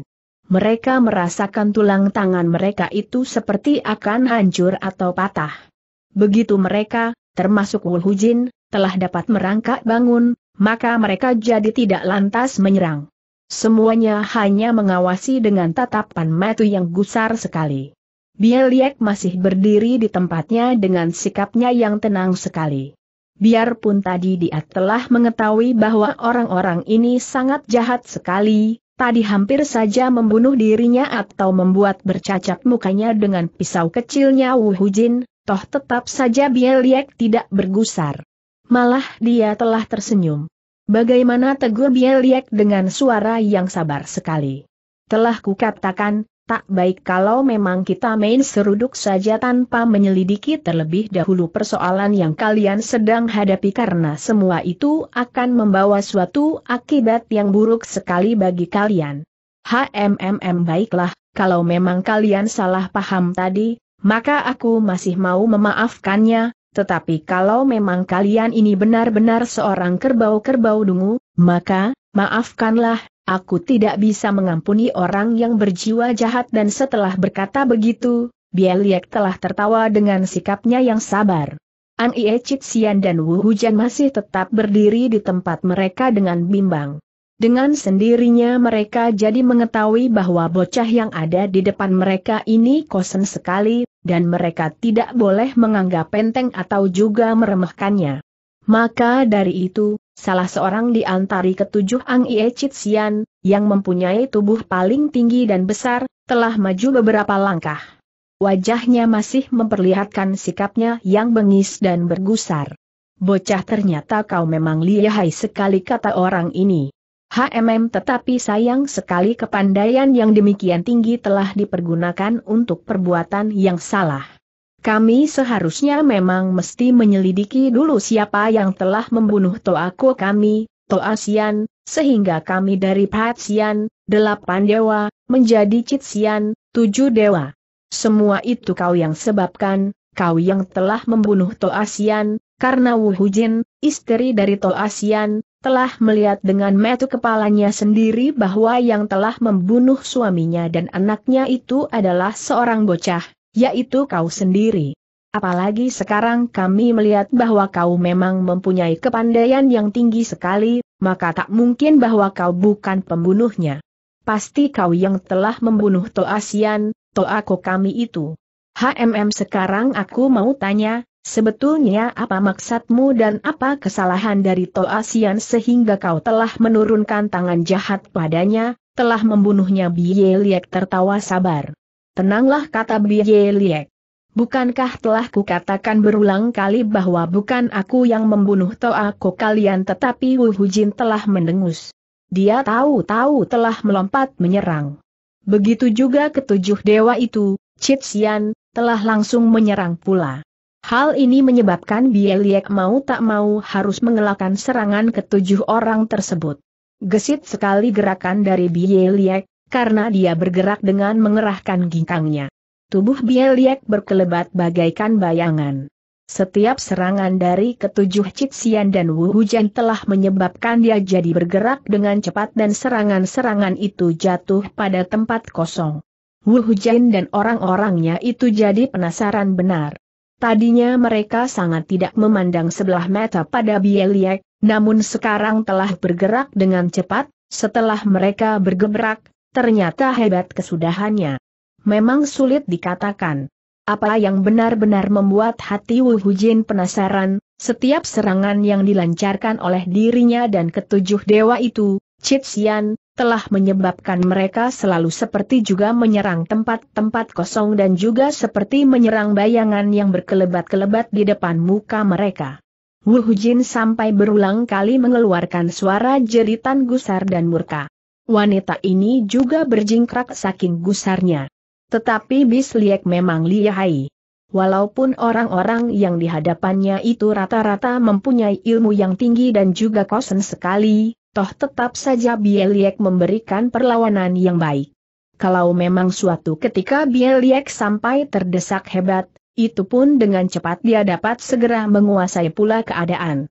Mereka merasakan tulang tangan mereka itu seperti akan hancur atau patah. Begitu mereka, termasuk Wulhujin, telah dapat merangkak bangun, maka mereka jadi tidak lantas menyerang. Semuanya hanya mengawasi dengan tatapan mata yang gusar sekali. Bieliek masih berdiri di tempatnya dengan sikapnya yang tenang sekali. Biarpun tadi dia telah mengetahui bahwa orang-orang ini sangat jahat sekali, tadi hampir saja membunuh dirinya atau membuat bercacat mukanya dengan pisau kecilnya Wu Jin, toh tetap saja Bieliek tidak bergusar. Malah dia telah tersenyum. Bagaimana tegur Bieliek dengan suara yang sabar sekali. Telah kukatakan, Tak baik kalau memang kita main seruduk saja tanpa menyelidiki terlebih dahulu persoalan yang kalian sedang hadapi karena semua itu akan membawa suatu akibat yang buruk sekali bagi kalian. HMMM baiklah, kalau memang kalian salah paham tadi, maka aku masih mau memaafkannya, tetapi kalau memang kalian ini benar-benar seorang kerbau-kerbau dungu, maka, maafkanlah, Aku tidak bisa mengampuni orang yang berjiwa jahat dan setelah berkata begitu, Bieliek telah tertawa dengan sikapnya yang sabar. An Ie Xian dan Wu Hujan masih tetap berdiri di tempat mereka dengan bimbang. Dengan sendirinya mereka jadi mengetahui bahwa bocah yang ada di depan mereka ini kosen sekali, dan mereka tidak boleh menganggap penteng atau juga meremehkannya. Maka dari itu, salah seorang di antari ketujuh Ang Ie Chitsian, yang mempunyai tubuh paling tinggi dan besar, telah maju beberapa langkah. Wajahnya masih memperlihatkan sikapnya yang bengis dan bergusar. Bocah ternyata kau memang lihai sekali kata orang ini. HMM tetapi sayang sekali kepandaian yang demikian tinggi telah dipergunakan untuk perbuatan yang salah. Kami seharusnya memang mesti menyelidiki dulu siapa yang telah membunuh Toako kami, Toasian, sehingga kami dari Patsian, delapan dewa, menjadi Citsian, tujuh dewa. Semua itu kau yang sebabkan, kau yang telah membunuh Toasian, karena Wu Wuhujin, istri dari Toasian, telah melihat dengan metu kepalanya sendiri bahwa yang telah membunuh suaminya dan anaknya itu adalah seorang bocah, yaitu kau sendiri. Apalagi sekarang kami melihat bahwa kau memang mempunyai kepandaian yang tinggi sekali, maka tak mungkin bahwa kau bukan pembunuhnya. Pasti kau yang telah membunuh Toasian, Toako kami itu. HMM sekarang aku mau tanya, sebetulnya apa maksudmu dan apa kesalahan dari Toasian sehingga kau telah menurunkan tangan jahat padanya, telah membunuhnya Biye Liek tertawa sabar. Tenanglah kata Biye Liek. Bukankah telah kukatakan berulang kali bahwa bukan aku yang membunuh Toa Ko kalian tetapi Wu Hujin telah mendengus. Dia tahu-tahu telah melompat menyerang. Begitu juga ketujuh dewa itu, Chitsian, telah langsung menyerang pula. Hal ini menyebabkan Bieliek mau tak mau harus mengelakkan serangan ketujuh orang tersebut. Gesit sekali gerakan dari Bieliek, karena dia bergerak dengan mengerahkan ginkangnya. Tubuh Bieliek berkelebat bagaikan bayangan. Setiap serangan dari ketujuh Cixian dan Wu Hujan telah menyebabkan dia jadi bergerak dengan cepat dan serangan-serangan itu jatuh pada tempat kosong. Wu Hujan dan orang-orangnya itu jadi penasaran benar. Tadinya mereka sangat tidak memandang sebelah mata pada Bieliek, namun sekarang telah bergerak dengan cepat, setelah mereka bergerak. Ternyata hebat kesudahannya. Memang sulit dikatakan. Apa yang benar-benar membuat hati Wu Hujin penasaran, setiap serangan yang dilancarkan oleh dirinya dan ketujuh dewa itu, Xian, telah menyebabkan mereka selalu seperti juga menyerang tempat-tempat kosong dan juga seperti menyerang bayangan yang berkelebat-kelebat di depan muka mereka. Wu Hujin sampai berulang kali mengeluarkan suara jeritan gusar dan murka. Wanita ini juga berjingkrak saking gusarnya. Tetapi Bis Liek memang lihai. Walaupun orang-orang yang dihadapannya itu rata-rata mempunyai ilmu yang tinggi dan juga kosen sekali, toh tetap saja Bieliek memberikan perlawanan yang baik. Kalau memang suatu ketika Bieliek sampai terdesak hebat, itu pun dengan cepat dia dapat segera menguasai pula keadaan.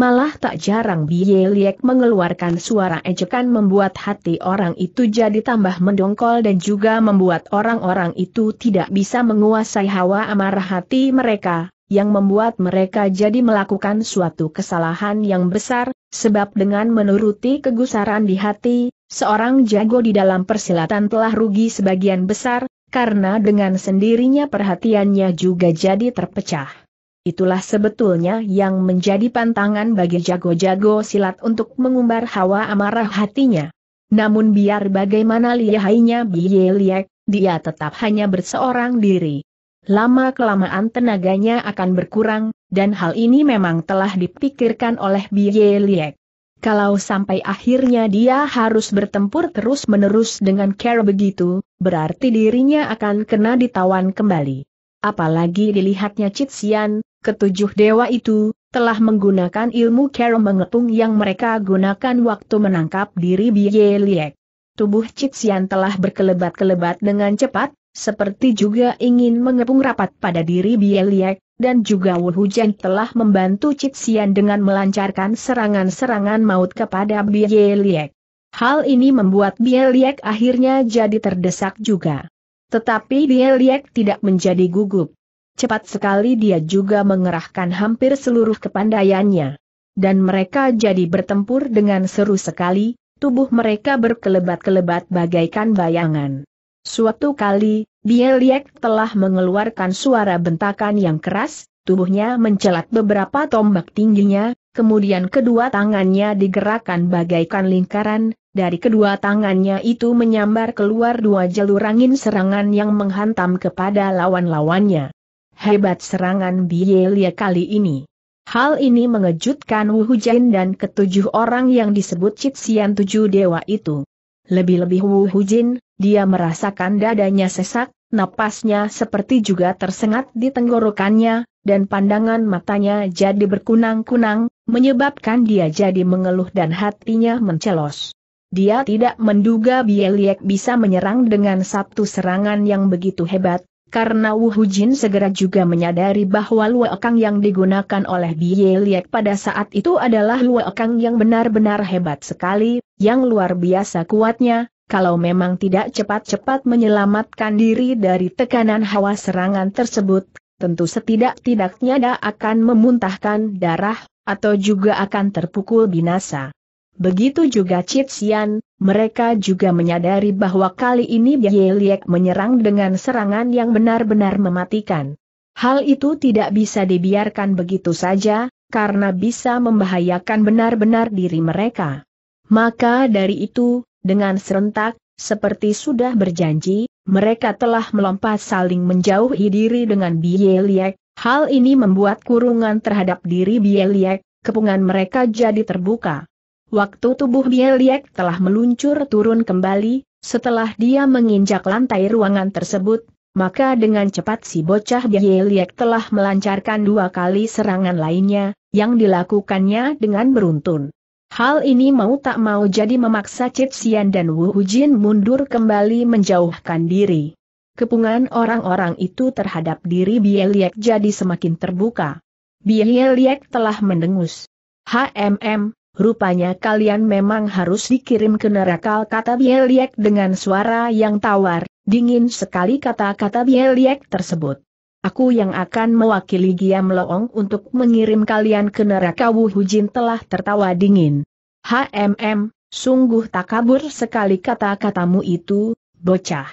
Malah tak jarang Bie Liek mengeluarkan suara ejekan membuat hati orang itu jadi tambah mendongkol dan juga membuat orang-orang itu tidak bisa menguasai hawa amarah hati mereka, yang membuat mereka jadi melakukan suatu kesalahan yang besar, sebab dengan menuruti kegusaran di hati, seorang jago di dalam persilatan telah rugi sebagian besar, karena dengan sendirinya perhatiannya juga jadi terpecah. Itulah sebetulnya yang menjadi pantangan bagi jago-jago silat untuk mengumbar hawa amarah hatinya. Namun biar bagaimana lihainya Biye Liek, dia tetap hanya berseorang diri. Lama-kelamaan tenaganya akan berkurang, dan hal ini memang telah dipikirkan oleh Biye Liek. Kalau sampai akhirnya dia harus bertempur terus-menerus dengan care begitu, berarti dirinya akan kena ditawan kembali. Apalagi dilihatnya Citsian, ketujuh dewa itu, telah menggunakan ilmu kero mengepung yang mereka gunakan waktu menangkap diri Biye Liek. Tubuh Citsian telah berkelebat-kelebat dengan cepat, seperti juga ingin mengepung rapat pada diri Biye Liek, dan juga Wu Hujan telah membantu Citsian dengan melancarkan serangan-serangan maut kepada Biye Liek. Hal ini membuat Biye Liek akhirnya jadi terdesak juga. Tetapi Biye Liek tidak menjadi gugup. Cepat sekali dia juga mengerahkan hampir seluruh kepandaiannya. Dan mereka jadi bertempur dengan seru sekali, tubuh mereka berkelebat-kelebat bagaikan bayangan. Suatu kali, Bieliek telah mengeluarkan suara bentakan yang keras, tubuhnya mencelat beberapa tombak tingginya, kemudian kedua tangannya digerakkan bagaikan lingkaran, dari kedua tangannya itu menyambar keluar dua jalur angin serangan yang menghantam kepada lawan-lawannya. Hebat serangan Bielia kali ini. Hal ini mengejutkan Wu Hujain dan ketujuh orang yang disebut Citsian tujuh dewa itu. Lebih-lebih Wu Hujin, dia merasakan dadanya sesak, napasnya seperti juga tersengat di tenggorokannya, dan pandangan matanya jadi berkunang-kunang, menyebabkan dia jadi mengeluh dan hatinya mencelos. Dia tidak menduga Bieliek bisa menyerang dengan satu serangan yang begitu hebat, karena Wu Hujin segera juga menyadari bahwa Luo Kang yang digunakan oleh Bie Liek pada saat itu adalah Luo Kang yang benar-benar hebat sekali, yang luar biasa kuatnya, kalau memang tidak cepat-cepat menyelamatkan diri dari tekanan hawa serangan tersebut, tentu setidak-tidaknya dia akan memuntahkan darah, atau juga akan terpukul binasa. Begitu juga Sian, mereka juga menyadari bahwa kali ini Ye Liek menyerang dengan serangan yang benar-benar mematikan. Hal itu tidak bisa dibiarkan begitu saja, karena bisa membahayakan benar-benar diri mereka. Maka dari itu, dengan serentak, seperti sudah berjanji, mereka telah melompat saling menjauhi diri dengan Bie Liek, hal ini membuat kurungan terhadap diri Bie Liek, kepungan mereka jadi terbuka. Waktu tubuh Bieliek telah meluncur turun kembali, setelah dia menginjak lantai ruangan tersebut, maka dengan cepat si bocah Bieliek telah melancarkan dua kali serangan lainnya, yang dilakukannya dengan beruntun. Hal ini mau tak mau jadi memaksa Sian dan Wu Hujin mundur kembali menjauhkan diri. Kepungan orang-orang itu terhadap diri Bieliek jadi semakin terbuka. Bieliek telah mendengus. HMM, Rupanya kalian memang harus dikirim ke neraka kata Bieliek dengan suara yang tawar, dingin sekali kata-kata Bieliek tersebut. Aku yang akan mewakili Giam Loong untuk mengirim kalian ke neraka Wuhujin telah tertawa dingin. HMM, sungguh tak kabur sekali kata-katamu itu, bocah.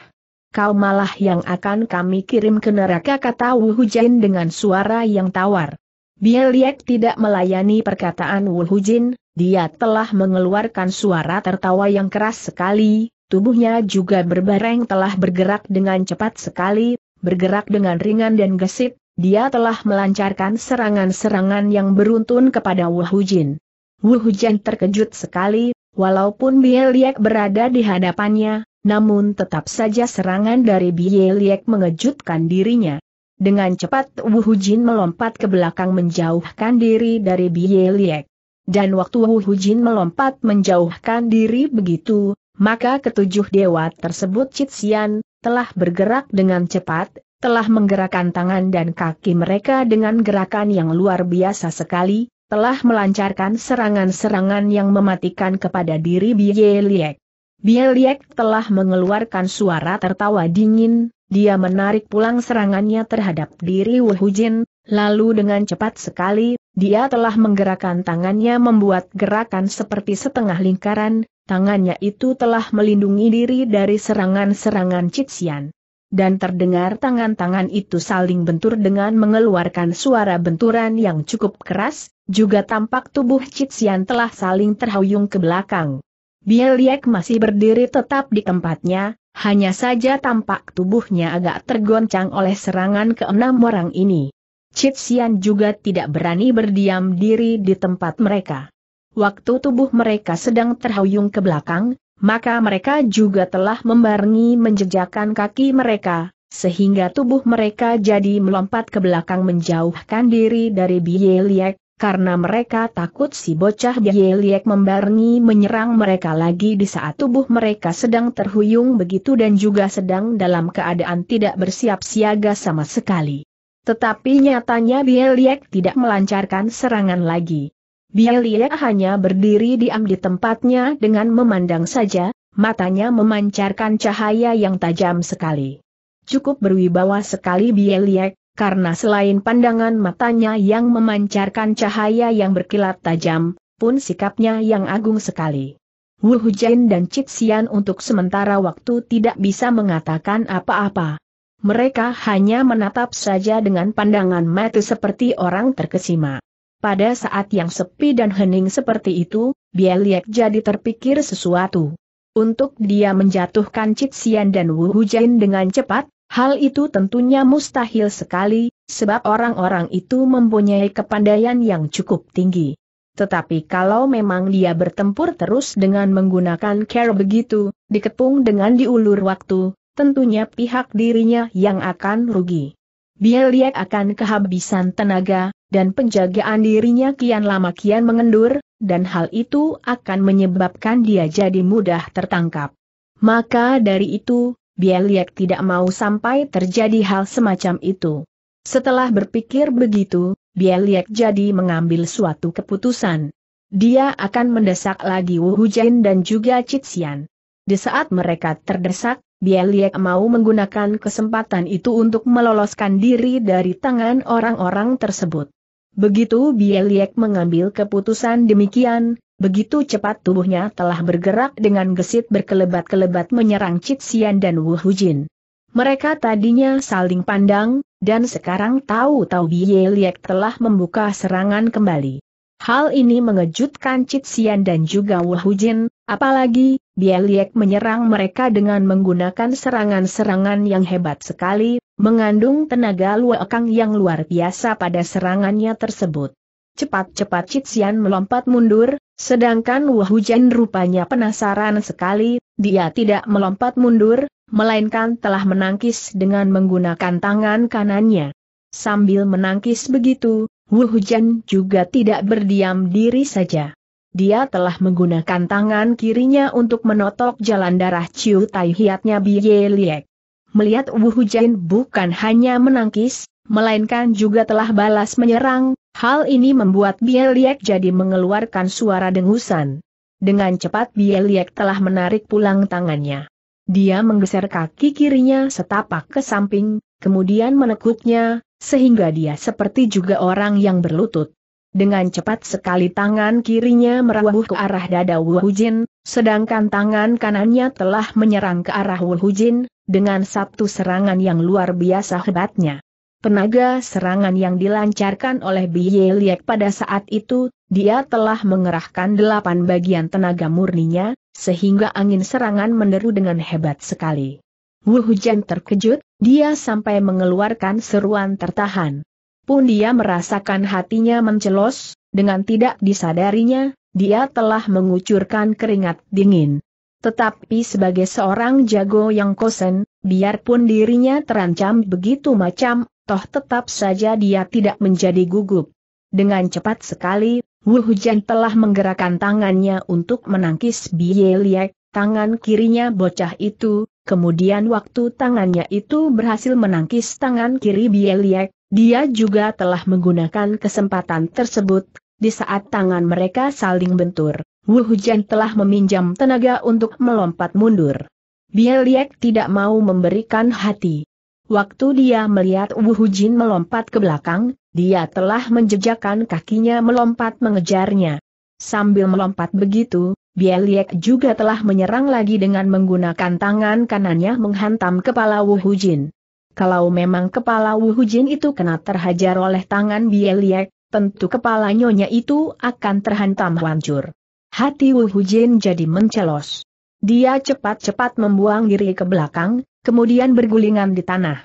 Kau malah yang akan kami kirim ke neraka kata Wuhujin dengan suara yang tawar. Bieliek tidak melayani perkataan Wuhujin, dia telah mengeluarkan suara tertawa yang keras sekali, tubuhnya juga berbareng telah bergerak dengan cepat sekali, bergerak dengan ringan dan gesit, dia telah melancarkan serangan-serangan yang beruntun kepada Wu Wu Hu Jin. Hu Jin terkejut sekali, walaupun Bieliek berada di hadapannya, namun tetap saja serangan dari Bieliek mengejutkan dirinya. Dengan cepat Wu Hu Jin melompat ke belakang menjauhkan diri dari Bieliek. Dan waktu Hu Jin melompat menjauhkan diri begitu, maka ketujuh dewa tersebut Xian, telah bergerak dengan cepat, telah menggerakkan tangan dan kaki mereka dengan gerakan yang luar biasa sekali, telah melancarkan serangan-serangan yang mematikan kepada diri Bie Liek. Bie Liek telah mengeluarkan suara tertawa dingin, dia menarik pulang serangannya terhadap diri Wu Jin, lalu dengan cepat sekali, dia telah menggerakkan tangannya membuat gerakan seperti setengah lingkaran, tangannya itu telah melindungi diri dari serangan-serangan Cixian. Dan terdengar tangan-tangan itu saling bentur dengan mengeluarkan suara benturan yang cukup keras, juga tampak tubuh Cixian telah saling terhuyung ke belakang. Bieliek masih berdiri tetap di tempatnya, hanya saja tampak tubuhnya agak tergoncang oleh serangan keenam orang ini. Citsian juga tidak berani berdiam diri di tempat mereka. Waktu tubuh mereka sedang terhuyung ke belakang, maka mereka juga telah membarengi menjejakkan kaki mereka, sehingga tubuh mereka jadi melompat ke belakang menjauhkan diri dari Bieliek, karena mereka takut si bocah Bieliek membarengi menyerang mereka lagi di saat tubuh mereka sedang terhuyung begitu dan juga sedang dalam keadaan tidak bersiap siaga sama sekali. Tetapi nyatanya Bieliek tidak melancarkan serangan lagi. Bieliek hanya berdiri diam di tempatnya dengan memandang saja, matanya memancarkan cahaya yang tajam sekali. Cukup berwibawa sekali Bieliek, karena selain pandangan matanya yang memancarkan cahaya yang berkilat tajam, pun sikapnya yang agung sekali. Wu Hujain dan Cixian untuk sementara waktu tidak bisa mengatakan apa-apa. Mereka hanya menatap saja dengan pandangan mata seperti orang terkesima. Pada saat yang sepi dan hening seperti itu, Bieliek jadi terpikir sesuatu. Untuk dia menjatuhkan Cixian dan Wu Hujain dengan cepat, Hal itu tentunya mustahil sekali, sebab orang-orang itu mempunyai kepandaian yang cukup tinggi. Tetapi kalau memang dia bertempur terus dengan menggunakan care begitu, dikepung dengan diulur waktu, tentunya pihak dirinya yang akan rugi. Bieliak akan kehabisan tenaga, dan penjagaan dirinya kian lama kian mengendur, dan hal itu akan menyebabkan dia jadi mudah tertangkap. Maka dari itu, Bieliek tidak mau sampai terjadi hal semacam itu. Setelah berpikir begitu, Bieliek jadi mengambil suatu keputusan. Dia akan mendesak lagi Wu Hujan dan juga Citsian. Di saat mereka terdesak, Bieliek mau menggunakan kesempatan itu untuk meloloskan diri dari tangan orang-orang tersebut. Begitu Bieliek mengambil keputusan demikian, Begitu cepat tubuhnya telah bergerak dengan gesit berkelebat-kelebat menyerang Sian dan Wu Hu Jin. Mereka tadinya saling pandang, dan sekarang tahu-tahu Biye Liek telah membuka serangan kembali. Hal ini mengejutkan Sian dan juga Wu Hu Jin, apalagi, Biye Liek menyerang mereka dengan menggunakan serangan-serangan yang hebat sekali, mengandung tenaga Luo Kang yang luar biasa pada serangannya tersebut. Cepat-cepat Citsian melompat mundur, sedangkan Wu Hujan rupanya penasaran sekali, dia tidak melompat mundur, melainkan telah menangkis dengan menggunakan tangan kanannya. Sambil menangkis begitu, Wu Hujan juga tidak berdiam diri saja. Dia telah menggunakan tangan kirinya untuk menotok jalan darah Ciu Tai Hiatnya Biye Liek. Melihat Wu Hujan bukan hanya menangkis, melainkan juga telah balas menyerang, hal ini membuat Bieliek jadi mengeluarkan suara dengusan. Dengan cepat Bieliek telah menarik pulang tangannya. Dia menggeser kaki kirinya setapak ke samping, kemudian menekuknya, sehingga dia seperti juga orang yang berlutut. Dengan cepat sekali tangan kirinya merawuh ke arah dada Wuhujin, sedangkan tangan kanannya telah menyerang ke arah Wuhujin, dengan satu serangan yang luar biasa hebatnya. Tenaga serangan yang dilancarkan oleh Biye Liek pada saat itu, dia telah mengerahkan delapan bagian tenaga murninya, sehingga angin serangan menderu dengan hebat sekali. Wu Hujan terkejut, dia sampai mengeluarkan seruan tertahan. Pun dia merasakan hatinya mencelos, dengan tidak disadarinya, dia telah mengucurkan keringat dingin. Tetapi sebagai seorang jago yang kosen, biarpun dirinya terancam begitu macam toh tetap saja dia tidak menjadi gugup. Dengan cepat sekali, Wu Hujan telah menggerakkan tangannya untuk menangkis Bie Lie, tangan kirinya bocah itu, kemudian waktu tangannya itu berhasil menangkis tangan kiri Bie Lie, dia juga telah menggunakan kesempatan tersebut, di saat tangan mereka saling bentur, Wu Hujan telah meminjam tenaga untuk melompat mundur. Bieliek tidak mau memberikan hati, Waktu dia melihat Wu Hu Jin melompat ke belakang, dia telah menjejakkan kakinya melompat mengejarnya. Sambil melompat begitu, Bieliek juga telah menyerang lagi dengan menggunakan tangan kanannya menghantam kepala Wu Hu Jin. Kalau memang kepala Wu Hu Jin itu kena terhajar oleh tangan Bieliek, tentu kepala nyonya itu akan terhantam hancur. Hati Wu Hu Jin jadi mencelos. Dia cepat-cepat membuang diri ke belakang, kemudian bergulingan di tanah.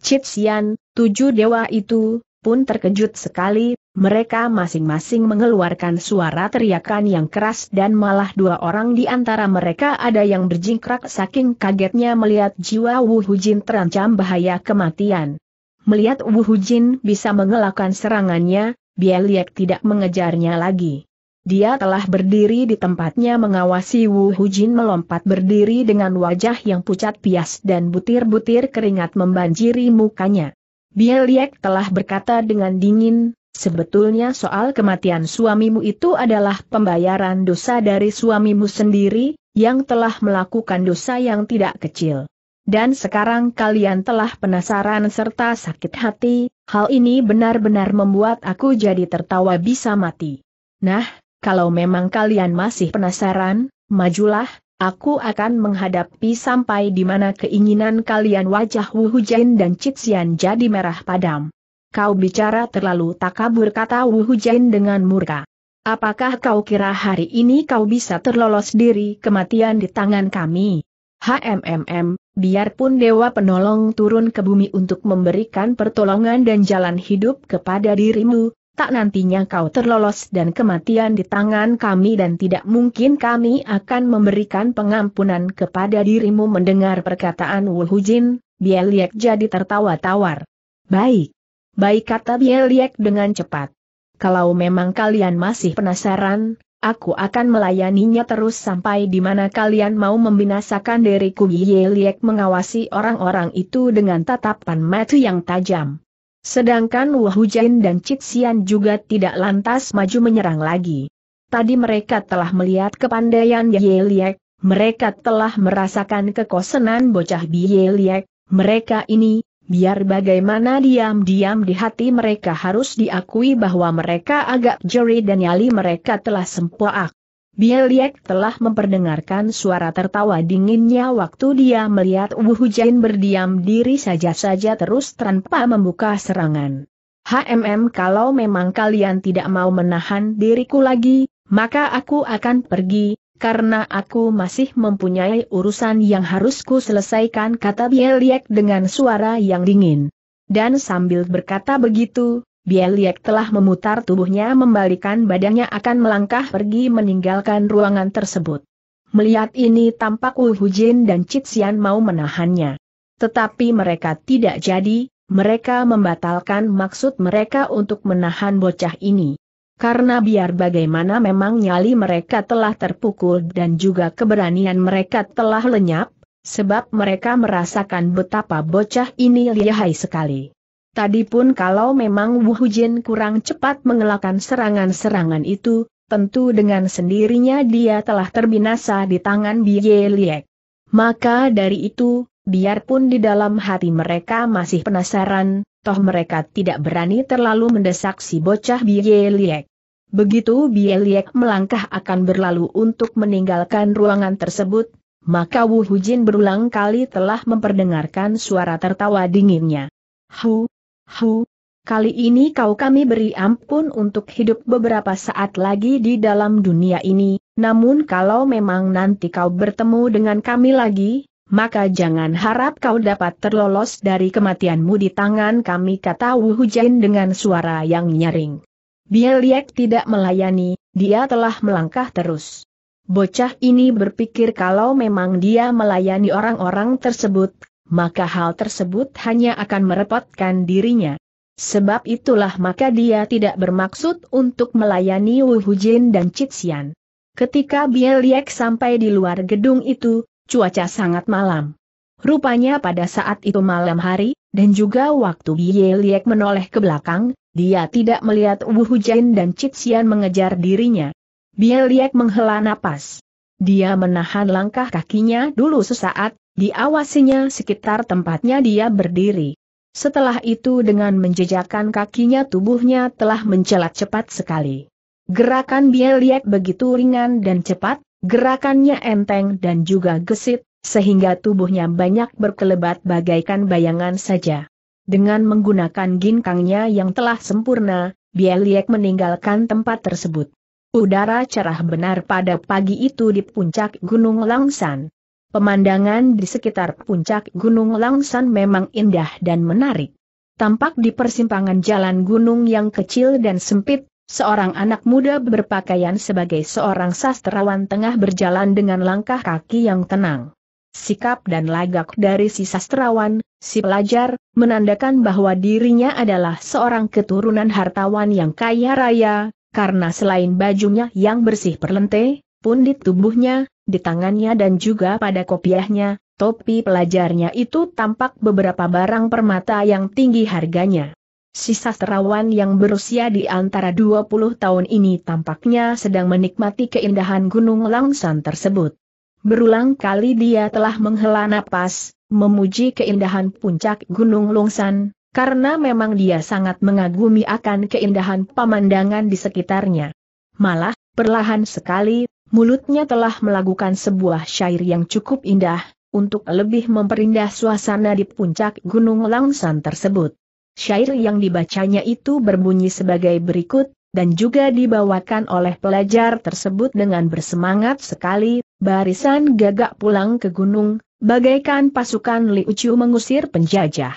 Sian, tujuh dewa itu, pun terkejut sekali, mereka masing-masing mengeluarkan suara teriakan yang keras dan malah dua orang di antara mereka ada yang berjingkrak saking kagetnya melihat jiwa Wu Hujin terancam bahaya kematian. Melihat Wu Hujin bisa mengelakkan serangannya, Bieliak tidak mengejarnya lagi. Dia telah berdiri di tempatnya mengawasi Wu Hujin melompat berdiri dengan wajah yang pucat pias dan butir-butir keringat membanjiri mukanya. Bieliek telah berkata dengan dingin, sebetulnya soal kematian suamimu itu adalah pembayaran dosa dari suamimu sendiri, yang telah melakukan dosa yang tidak kecil. Dan sekarang kalian telah penasaran serta sakit hati, hal ini benar-benar membuat aku jadi tertawa bisa mati. Nah, kalau memang kalian masih penasaran, majulah, aku akan menghadapi sampai di mana keinginan kalian wajah Wu Hujian dan Cixian jadi merah padam. Kau bicara terlalu takabur kata Wu Hujian dengan murka. Apakah kau kira hari ini kau bisa terlolos diri kematian di tangan kami? HMMM, biarpun Dewa Penolong turun ke bumi untuk memberikan pertolongan dan jalan hidup kepada dirimu, tak nantinya kau terlolos dan kematian di tangan kami dan tidak mungkin kami akan memberikan pengampunan kepada dirimu mendengar perkataan Wu Hu Wulhujin, Bieliek jadi tertawa tawar. Baik. Baik kata Bieliek dengan cepat. Kalau memang kalian masih penasaran, aku akan melayaninya terus sampai di mana kalian mau membinasakan diriku Bieliek mengawasi orang-orang itu dengan tatapan mata yang tajam. Sedangkan Wu Hujain dan Cixian juga tidak lantas maju menyerang lagi. Tadi mereka telah melihat kepandaian Ye Liek, mereka telah merasakan kekosenan bocah Ye Liek, mereka ini, biar bagaimana diam-diam di hati mereka harus diakui bahwa mereka agak jeri dan nyali mereka telah sempoak. Bieliek telah memperdengarkan suara tertawa dinginnya waktu dia melihat Wu Hujain berdiam diri saja-saja terus tanpa membuka serangan. HMM kalau memang kalian tidak mau menahan diriku lagi, maka aku akan pergi, karena aku masih mempunyai urusan yang harus ku selesaikan kata Bieliek dengan suara yang dingin. Dan sambil berkata begitu, Bieliek telah memutar tubuhnya membalikan badannya akan melangkah pergi meninggalkan ruangan tersebut. Melihat ini tampak Wu Hujin dan Citsian mau menahannya. Tetapi mereka tidak jadi, mereka membatalkan maksud mereka untuk menahan bocah ini. Karena biar bagaimana memang nyali mereka telah terpukul dan juga keberanian mereka telah lenyap, sebab mereka merasakan betapa bocah ini lihai sekali. Tadi pun kalau memang Wu Hujin kurang cepat mengelakkan serangan-serangan itu, tentu dengan sendirinya dia telah terbinasa di tangan Bie Liek. Maka dari itu, biarpun di dalam hati mereka masih penasaran, toh mereka tidak berani terlalu mendesak si bocah Bie Liek. Begitu Bie Liek melangkah akan berlalu untuk meninggalkan ruangan tersebut, maka Wu Hujin berulang kali telah memperdengarkan suara tertawa dinginnya. Hu, Hu, kali ini kau kami beri ampun untuk hidup beberapa saat lagi di dalam dunia ini, namun kalau memang nanti kau bertemu dengan kami lagi, maka jangan harap kau dapat terlolos dari kematianmu di tangan kami kata Wu Jin dengan suara yang nyaring. Bieliek tidak melayani, dia telah melangkah terus. Bocah ini berpikir kalau memang dia melayani orang-orang tersebut, maka hal tersebut hanya akan merepotkan dirinya. Sebab itulah maka dia tidak bermaksud untuk melayani Wu Hujin dan Citsian. Ketika Bieliek sampai di luar gedung itu, cuaca sangat malam. Rupanya pada saat itu malam hari, dan juga waktu Bieliek menoleh ke belakang, dia tidak melihat Wu Hujin dan Citsian mengejar dirinya. Bieliek menghela napas. Dia menahan langkah kakinya dulu sesaat, Diawasinya sekitar tempatnya dia berdiri. Setelah itu dengan menjejakkan kakinya tubuhnya telah mencelat cepat sekali. Gerakan Bieliek begitu ringan dan cepat, gerakannya enteng dan juga gesit, sehingga tubuhnya banyak berkelebat bagaikan bayangan saja. Dengan menggunakan ginkangnya yang telah sempurna, Bieliek meninggalkan tempat tersebut. Udara cerah benar pada pagi itu di puncak Gunung Langsan. Pemandangan di sekitar puncak Gunung Langsan memang indah dan menarik. Tampak di persimpangan jalan gunung yang kecil dan sempit, seorang anak muda berpakaian sebagai seorang sastrawan tengah berjalan dengan langkah kaki yang tenang. Sikap dan lagak dari si sastrawan, si pelajar, menandakan bahwa dirinya adalah seorang keturunan hartawan yang kaya raya, karena selain bajunya yang bersih perlente, pun di tubuhnya, di tangannya dan juga pada kopiahnya, topi pelajarnya itu tampak beberapa barang permata yang tinggi harganya. Si sastrawan yang berusia di antara 20 tahun ini tampaknya sedang menikmati keindahan Gunung Langsan tersebut. Berulang kali dia telah menghela napas, memuji keindahan puncak Gunung Lungsan, karena memang dia sangat mengagumi akan keindahan pemandangan di sekitarnya. Malah, perlahan sekali, mulutnya telah melakukan sebuah syair yang cukup indah, untuk lebih memperindah suasana di puncak Gunung Langsan tersebut. Syair yang dibacanya itu berbunyi sebagai berikut, dan juga dibawakan oleh pelajar tersebut dengan bersemangat sekali, barisan gagak pulang ke gunung, bagaikan pasukan Liucu mengusir penjajah.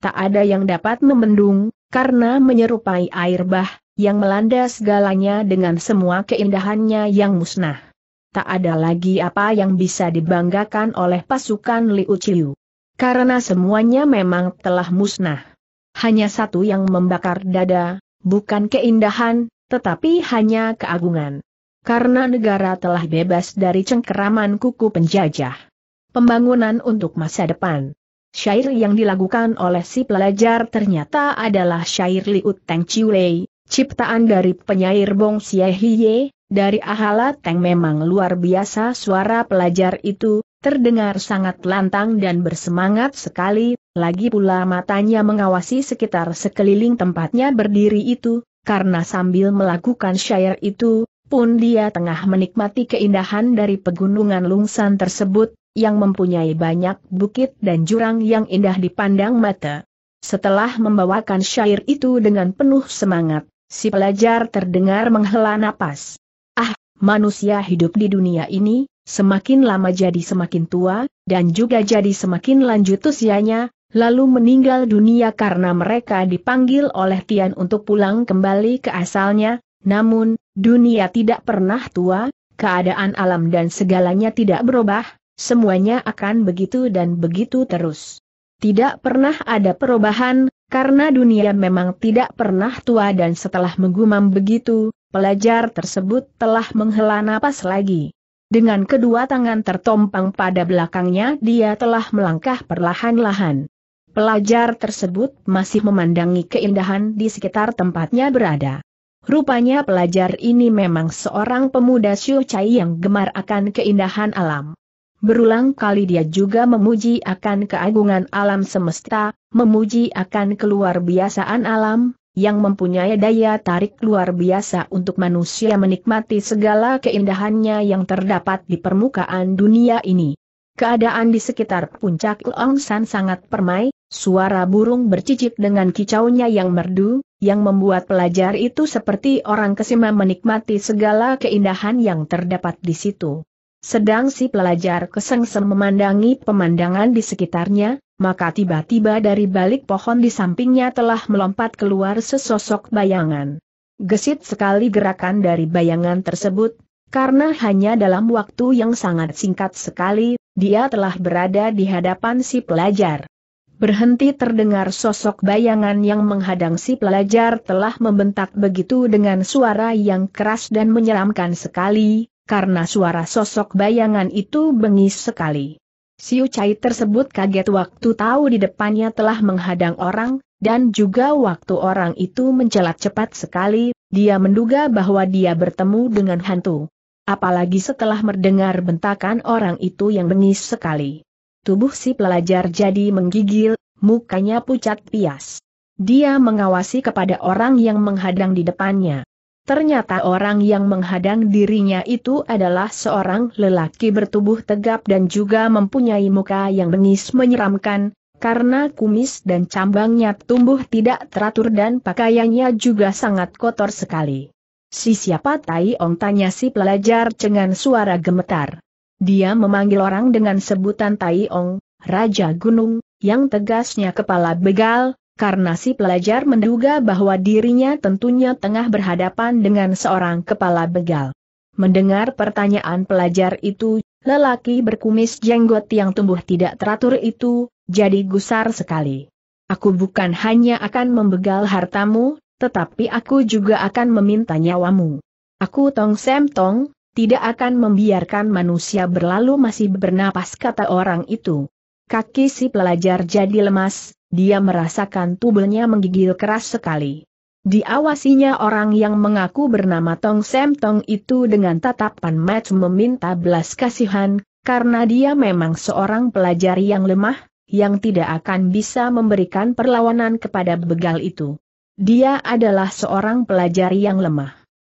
Tak ada yang dapat memendung, karena menyerupai air bah, yang melanda segalanya dengan semua keindahannya yang musnah. Tak ada lagi apa yang bisa dibanggakan oleh pasukan Liu Chiu. Karena semuanya memang telah musnah. Hanya satu yang membakar dada, bukan keindahan, tetapi hanya keagungan. Karena negara telah bebas dari cengkeraman kuku penjajah. Pembangunan untuk masa depan. Syair yang dilakukan oleh si pelajar ternyata adalah syair Liu Teng Chiu Lei, Ciptaan dari penyair Bong Hye, dari Ahala Teng memang luar biasa suara pelajar itu, terdengar sangat lantang dan bersemangat sekali, lagi pula matanya mengawasi sekitar sekeliling tempatnya berdiri itu, karena sambil melakukan syair itu, pun dia tengah menikmati keindahan dari pegunungan Lungsan tersebut, yang mempunyai banyak bukit dan jurang yang indah dipandang mata. Setelah membawakan syair itu dengan penuh semangat, Si pelajar terdengar menghela napas. Ah, manusia hidup di dunia ini, semakin lama jadi semakin tua, dan juga jadi semakin lanjut usianya, lalu meninggal dunia karena mereka dipanggil oleh Tian untuk pulang kembali ke asalnya, namun, dunia tidak pernah tua, keadaan alam dan segalanya tidak berubah, semuanya akan begitu dan begitu terus. Tidak pernah ada perubahan, karena dunia memang tidak pernah tua dan setelah menggumam begitu, pelajar tersebut telah menghela napas lagi. Dengan kedua tangan tertompang pada belakangnya dia telah melangkah perlahan-lahan. Pelajar tersebut masih memandangi keindahan di sekitar tempatnya berada. Rupanya pelajar ini memang seorang pemuda Xiu Chai yang gemar akan keindahan alam. Berulang kali dia juga memuji akan keagungan alam semesta, memuji akan keluar biasaan alam, yang mempunyai daya tarik luar biasa untuk manusia menikmati segala keindahannya yang terdapat di permukaan dunia ini. Keadaan di sekitar puncak Leong San sangat permai, suara burung bercicit dengan kicaunya yang merdu, yang membuat pelajar itu seperti orang kesima menikmati segala keindahan yang terdapat di situ. Sedang si pelajar kesengsem memandangi pemandangan di sekitarnya, maka tiba-tiba dari balik pohon di sampingnya telah melompat keluar sesosok bayangan. Gesit sekali gerakan dari bayangan tersebut, karena hanya dalam waktu yang sangat singkat sekali, dia telah berada di hadapan si pelajar. Berhenti terdengar sosok bayangan yang menghadang si pelajar telah membentak begitu dengan suara yang keras dan menyeramkan sekali, karena suara sosok bayangan itu bengis sekali. Siu Chai tersebut kaget waktu tahu di depannya telah menghadang orang, dan juga waktu orang itu mencelat cepat sekali, dia menduga bahwa dia bertemu dengan hantu. Apalagi setelah mendengar bentakan orang itu yang bengis sekali. Tubuh si pelajar jadi menggigil, mukanya pucat pias. Dia mengawasi kepada orang yang menghadang di depannya. Ternyata orang yang menghadang dirinya itu adalah seorang lelaki bertubuh tegap dan juga mempunyai muka yang bengis menyeramkan, karena kumis dan cambangnya tumbuh tidak teratur dan pakaiannya juga sangat kotor sekali. Si siapa Tai Ong tanya si pelajar dengan suara gemetar. Dia memanggil orang dengan sebutan Tai Ong, Raja Gunung, yang tegasnya kepala begal, karena si pelajar menduga bahwa dirinya tentunya tengah berhadapan dengan seorang kepala begal. Mendengar pertanyaan pelajar itu, lelaki berkumis jenggot yang tumbuh tidak teratur itu, jadi gusar sekali. Aku bukan hanya akan membegal hartamu, tetapi aku juga akan meminta nyawamu. Aku Tong Sem Tong, tidak akan membiarkan manusia berlalu masih bernapas kata orang itu. Kaki si pelajar jadi lemas, dia merasakan tubuhnya menggigil keras sekali. Diawasinya orang yang mengaku bernama Tong Sem Tong itu dengan tatapan match meminta belas kasihan, karena dia memang seorang pelajar yang lemah, yang tidak akan bisa memberikan perlawanan kepada begal itu. Dia adalah seorang pelajar yang lemah.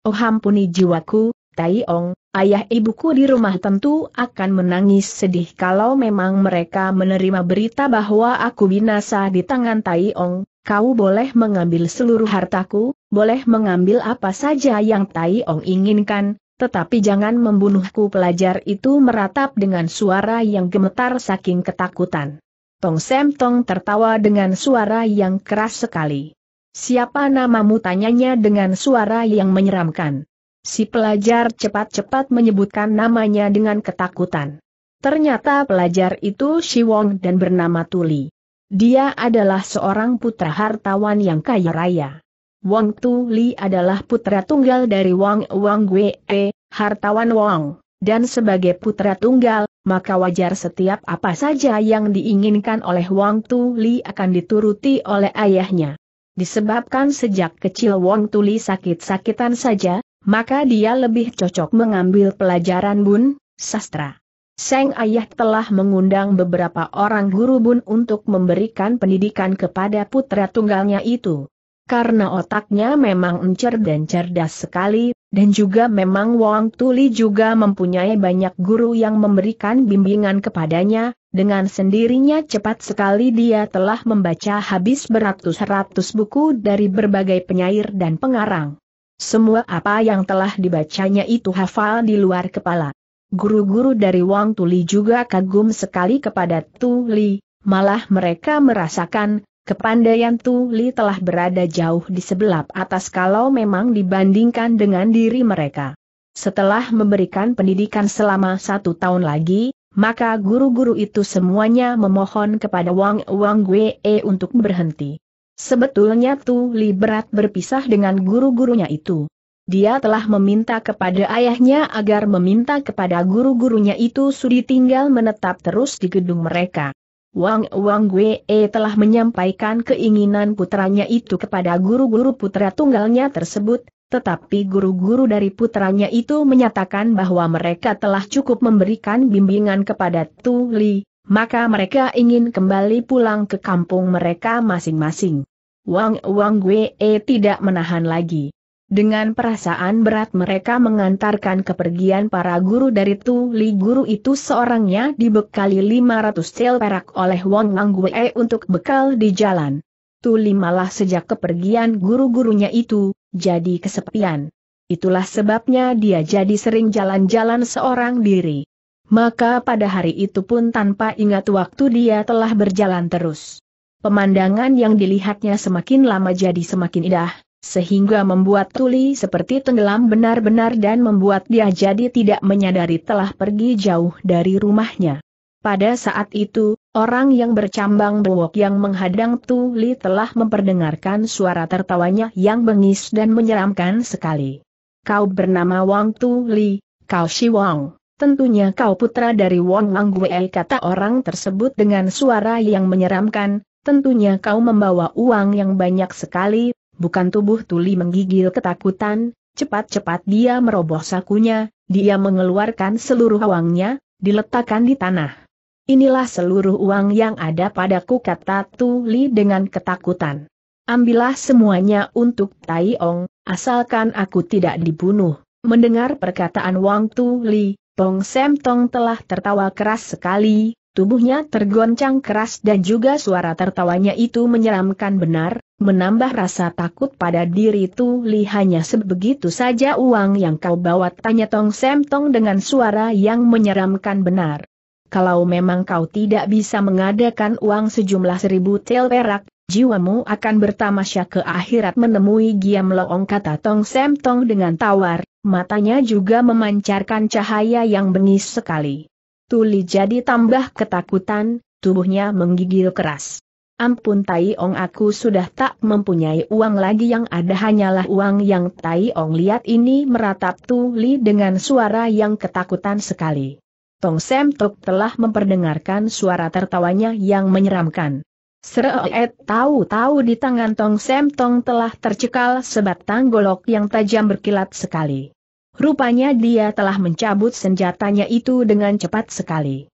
Oh ampuni jiwaku, Tai Ong, ayah ibuku di rumah tentu akan menangis sedih kalau memang mereka menerima berita bahwa aku binasa di tangan Tai Ong. Kau boleh mengambil seluruh hartaku, boleh mengambil apa saja yang Tai Ong inginkan, tetapi jangan membunuhku pelajar itu meratap dengan suara yang gemetar saking ketakutan. Tong Sem Tong tertawa dengan suara yang keras sekali. Siapa namamu tanyanya dengan suara yang menyeramkan. Si pelajar cepat-cepat menyebutkan namanya dengan ketakutan. Ternyata pelajar itu Shi Wong dan bernama Tuli. Dia adalah seorang putra hartawan yang kaya raya. Wang Tuli adalah putra tunggal dari Wang Wang Wee, hartawan Wang. Dan sebagai putra tunggal, maka wajar setiap apa saja yang diinginkan oleh Wang Tuli akan dituruti oleh ayahnya. Disebabkan sejak kecil Wong Tuli sakit-sakitan saja, maka dia lebih cocok mengambil pelajaran bun, sastra. Seng ayah telah mengundang beberapa orang guru bun untuk memberikan pendidikan kepada putra tunggalnya itu. Karena otaknya memang encer dan cerdas sekali, dan juga memang Wang Tuli juga mempunyai banyak guru yang memberikan bimbingan kepadanya, dengan sendirinya cepat sekali dia telah membaca habis beratus-ratus buku dari berbagai penyair dan pengarang. Semua apa yang telah dibacanya itu hafal di luar kepala. Guru-guru dari Wang Tuli juga kagum sekali kepada Tuli, malah mereka merasakan, kepandaian Tuli telah berada jauh di sebelah atas kalau memang dibandingkan dengan diri mereka. Setelah memberikan pendidikan selama satu tahun lagi, maka guru-guru itu semuanya memohon kepada Wang Wang Wei untuk berhenti. Sebetulnya Tu Li berat berpisah dengan guru-gurunya itu. Dia telah meminta kepada ayahnya agar meminta kepada guru-gurunya itu sudi tinggal menetap terus di gedung mereka. Wang Wang Wei e telah menyampaikan keinginan putranya itu kepada guru-guru putra tunggalnya tersebut, tetapi guru-guru dari putranya itu menyatakan bahwa mereka telah cukup memberikan bimbingan kepada Tu Li, maka mereka ingin kembali pulang ke kampung mereka masing-masing. Wang Wang Wee tidak menahan lagi. Dengan perasaan berat mereka mengantarkan kepergian para guru dari Tu Li guru itu seorangnya dibekali 500 sel perak oleh Wang Wang Wei untuk bekal di jalan. Tu Li malah sejak kepergian guru-gurunya itu, jadi kesepian. Itulah sebabnya dia jadi sering jalan-jalan seorang diri. Maka pada hari itu pun tanpa ingat waktu dia telah berjalan terus. Pemandangan yang dilihatnya semakin lama jadi semakin indah, sehingga membuat Tuli seperti tenggelam benar-benar dan membuat dia jadi tidak menyadari telah pergi jauh dari rumahnya. Pada saat itu, orang yang bercambang bewok yang menghadang Tuli telah memperdengarkan suara tertawanya yang bengis dan menyeramkan sekali. Kau bernama Wang Tuli, kau Si Wang. Tentunya kau putra dari Wong Mangguei kata orang tersebut dengan suara yang menyeramkan, tentunya kau membawa uang yang banyak sekali, bukan tubuh Tuli menggigil ketakutan, cepat-cepat dia meroboh sakunya, dia mengeluarkan seluruh uangnya, diletakkan di tanah. Inilah seluruh uang yang ada padaku kata Tuli dengan ketakutan. Ambillah semuanya untuk Tai Ong, asalkan aku tidak dibunuh. Mendengar perkataan Wang Tuli, Tong Sam Tong telah tertawa keras sekali, tubuhnya tergoncang keras dan juga suara tertawanya itu menyeramkan benar, menambah rasa takut pada diri Tu Li hanya sebegitu saja uang yang kau bawa tanya Tong Sam Tong dengan suara yang menyeramkan benar. Kalau memang kau tidak bisa mengadakan uang sejumlah seribu tel perak, jiwamu akan bertamasya ke akhirat menemui Giam Loong kata Tong Sem Tong dengan tawar, matanya juga memancarkan cahaya yang bengis sekali. Tuli jadi tambah ketakutan, tubuhnya menggigil keras. Ampun Tai Ong aku sudah tak mempunyai uang lagi yang ada hanyalah uang yang Tai Ong lihat ini meratap Tuli dengan suara yang ketakutan sekali. Tong Sem Tok telah memperdengarkan suara tertawanya yang menyeramkan. Seret eh, tahu-tahu di tangan Tong Sem Tong telah tercekal sebatang golok yang tajam berkilat sekali. Rupanya dia telah mencabut senjatanya itu dengan cepat sekali.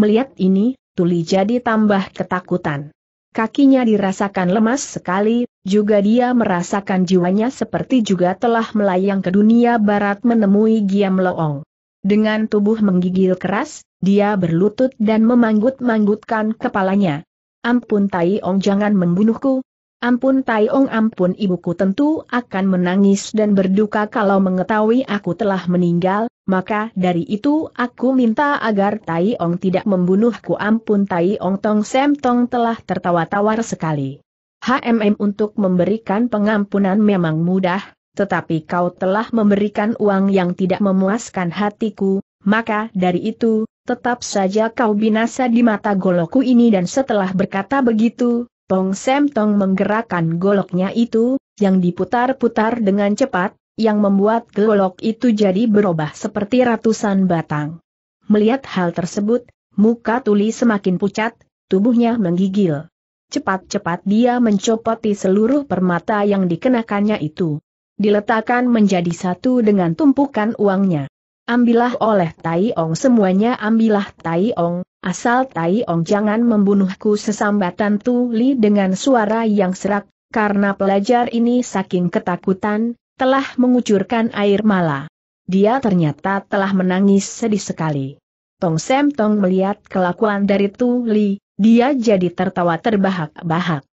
Melihat ini, Tuli jadi tambah ketakutan. Kakinya dirasakan lemas sekali, juga dia merasakan jiwanya seperti juga telah melayang ke dunia barat menemui Giam Loong. Dengan tubuh menggigil keras, dia berlutut dan memanggut-manggutkan kepalanya. Ampun Tai Ong jangan membunuhku. Ampun Tai Ong ampun ibuku tentu akan menangis dan berduka kalau mengetahui aku telah meninggal, maka dari itu aku minta agar Tai Ong tidak membunuhku ampun Tai Ong Tong Sem Tong telah tertawa tawar sekali. HMM untuk memberikan pengampunan memang mudah, tetapi kau telah memberikan uang yang tidak memuaskan hatiku, maka dari itu, tetap saja kau binasa di mata goloku ini dan setelah berkata begitu, Tong Sem Tong menggerakkan goloknya itu, yang diputar-putar dengan cepat, yang membuat golok itu jadi berubah seperti ratusan batang. Melihat hal tersebut, muka Tuli semakin pucat, tubuhnya menggigil. Cepat-cepat dia mencopoti seluruh permata yang dikenakannya itu. Diletakkan menjadi satu dengan tumpukan uangnya. Ambillah oleh Tai Ong semuanya ambillah Tai Ong, asal Tai Ong jangan membunuhku sesambatan Li dengan suara yang serak, karena pelajar ini saking ketakutan, telah mengucurkan air mala. Dia ternyata telah menangis sedih sekali. Tong Sem Tong melihat kelakuan dari Li, dia jadi tertawa terbahak-bahak.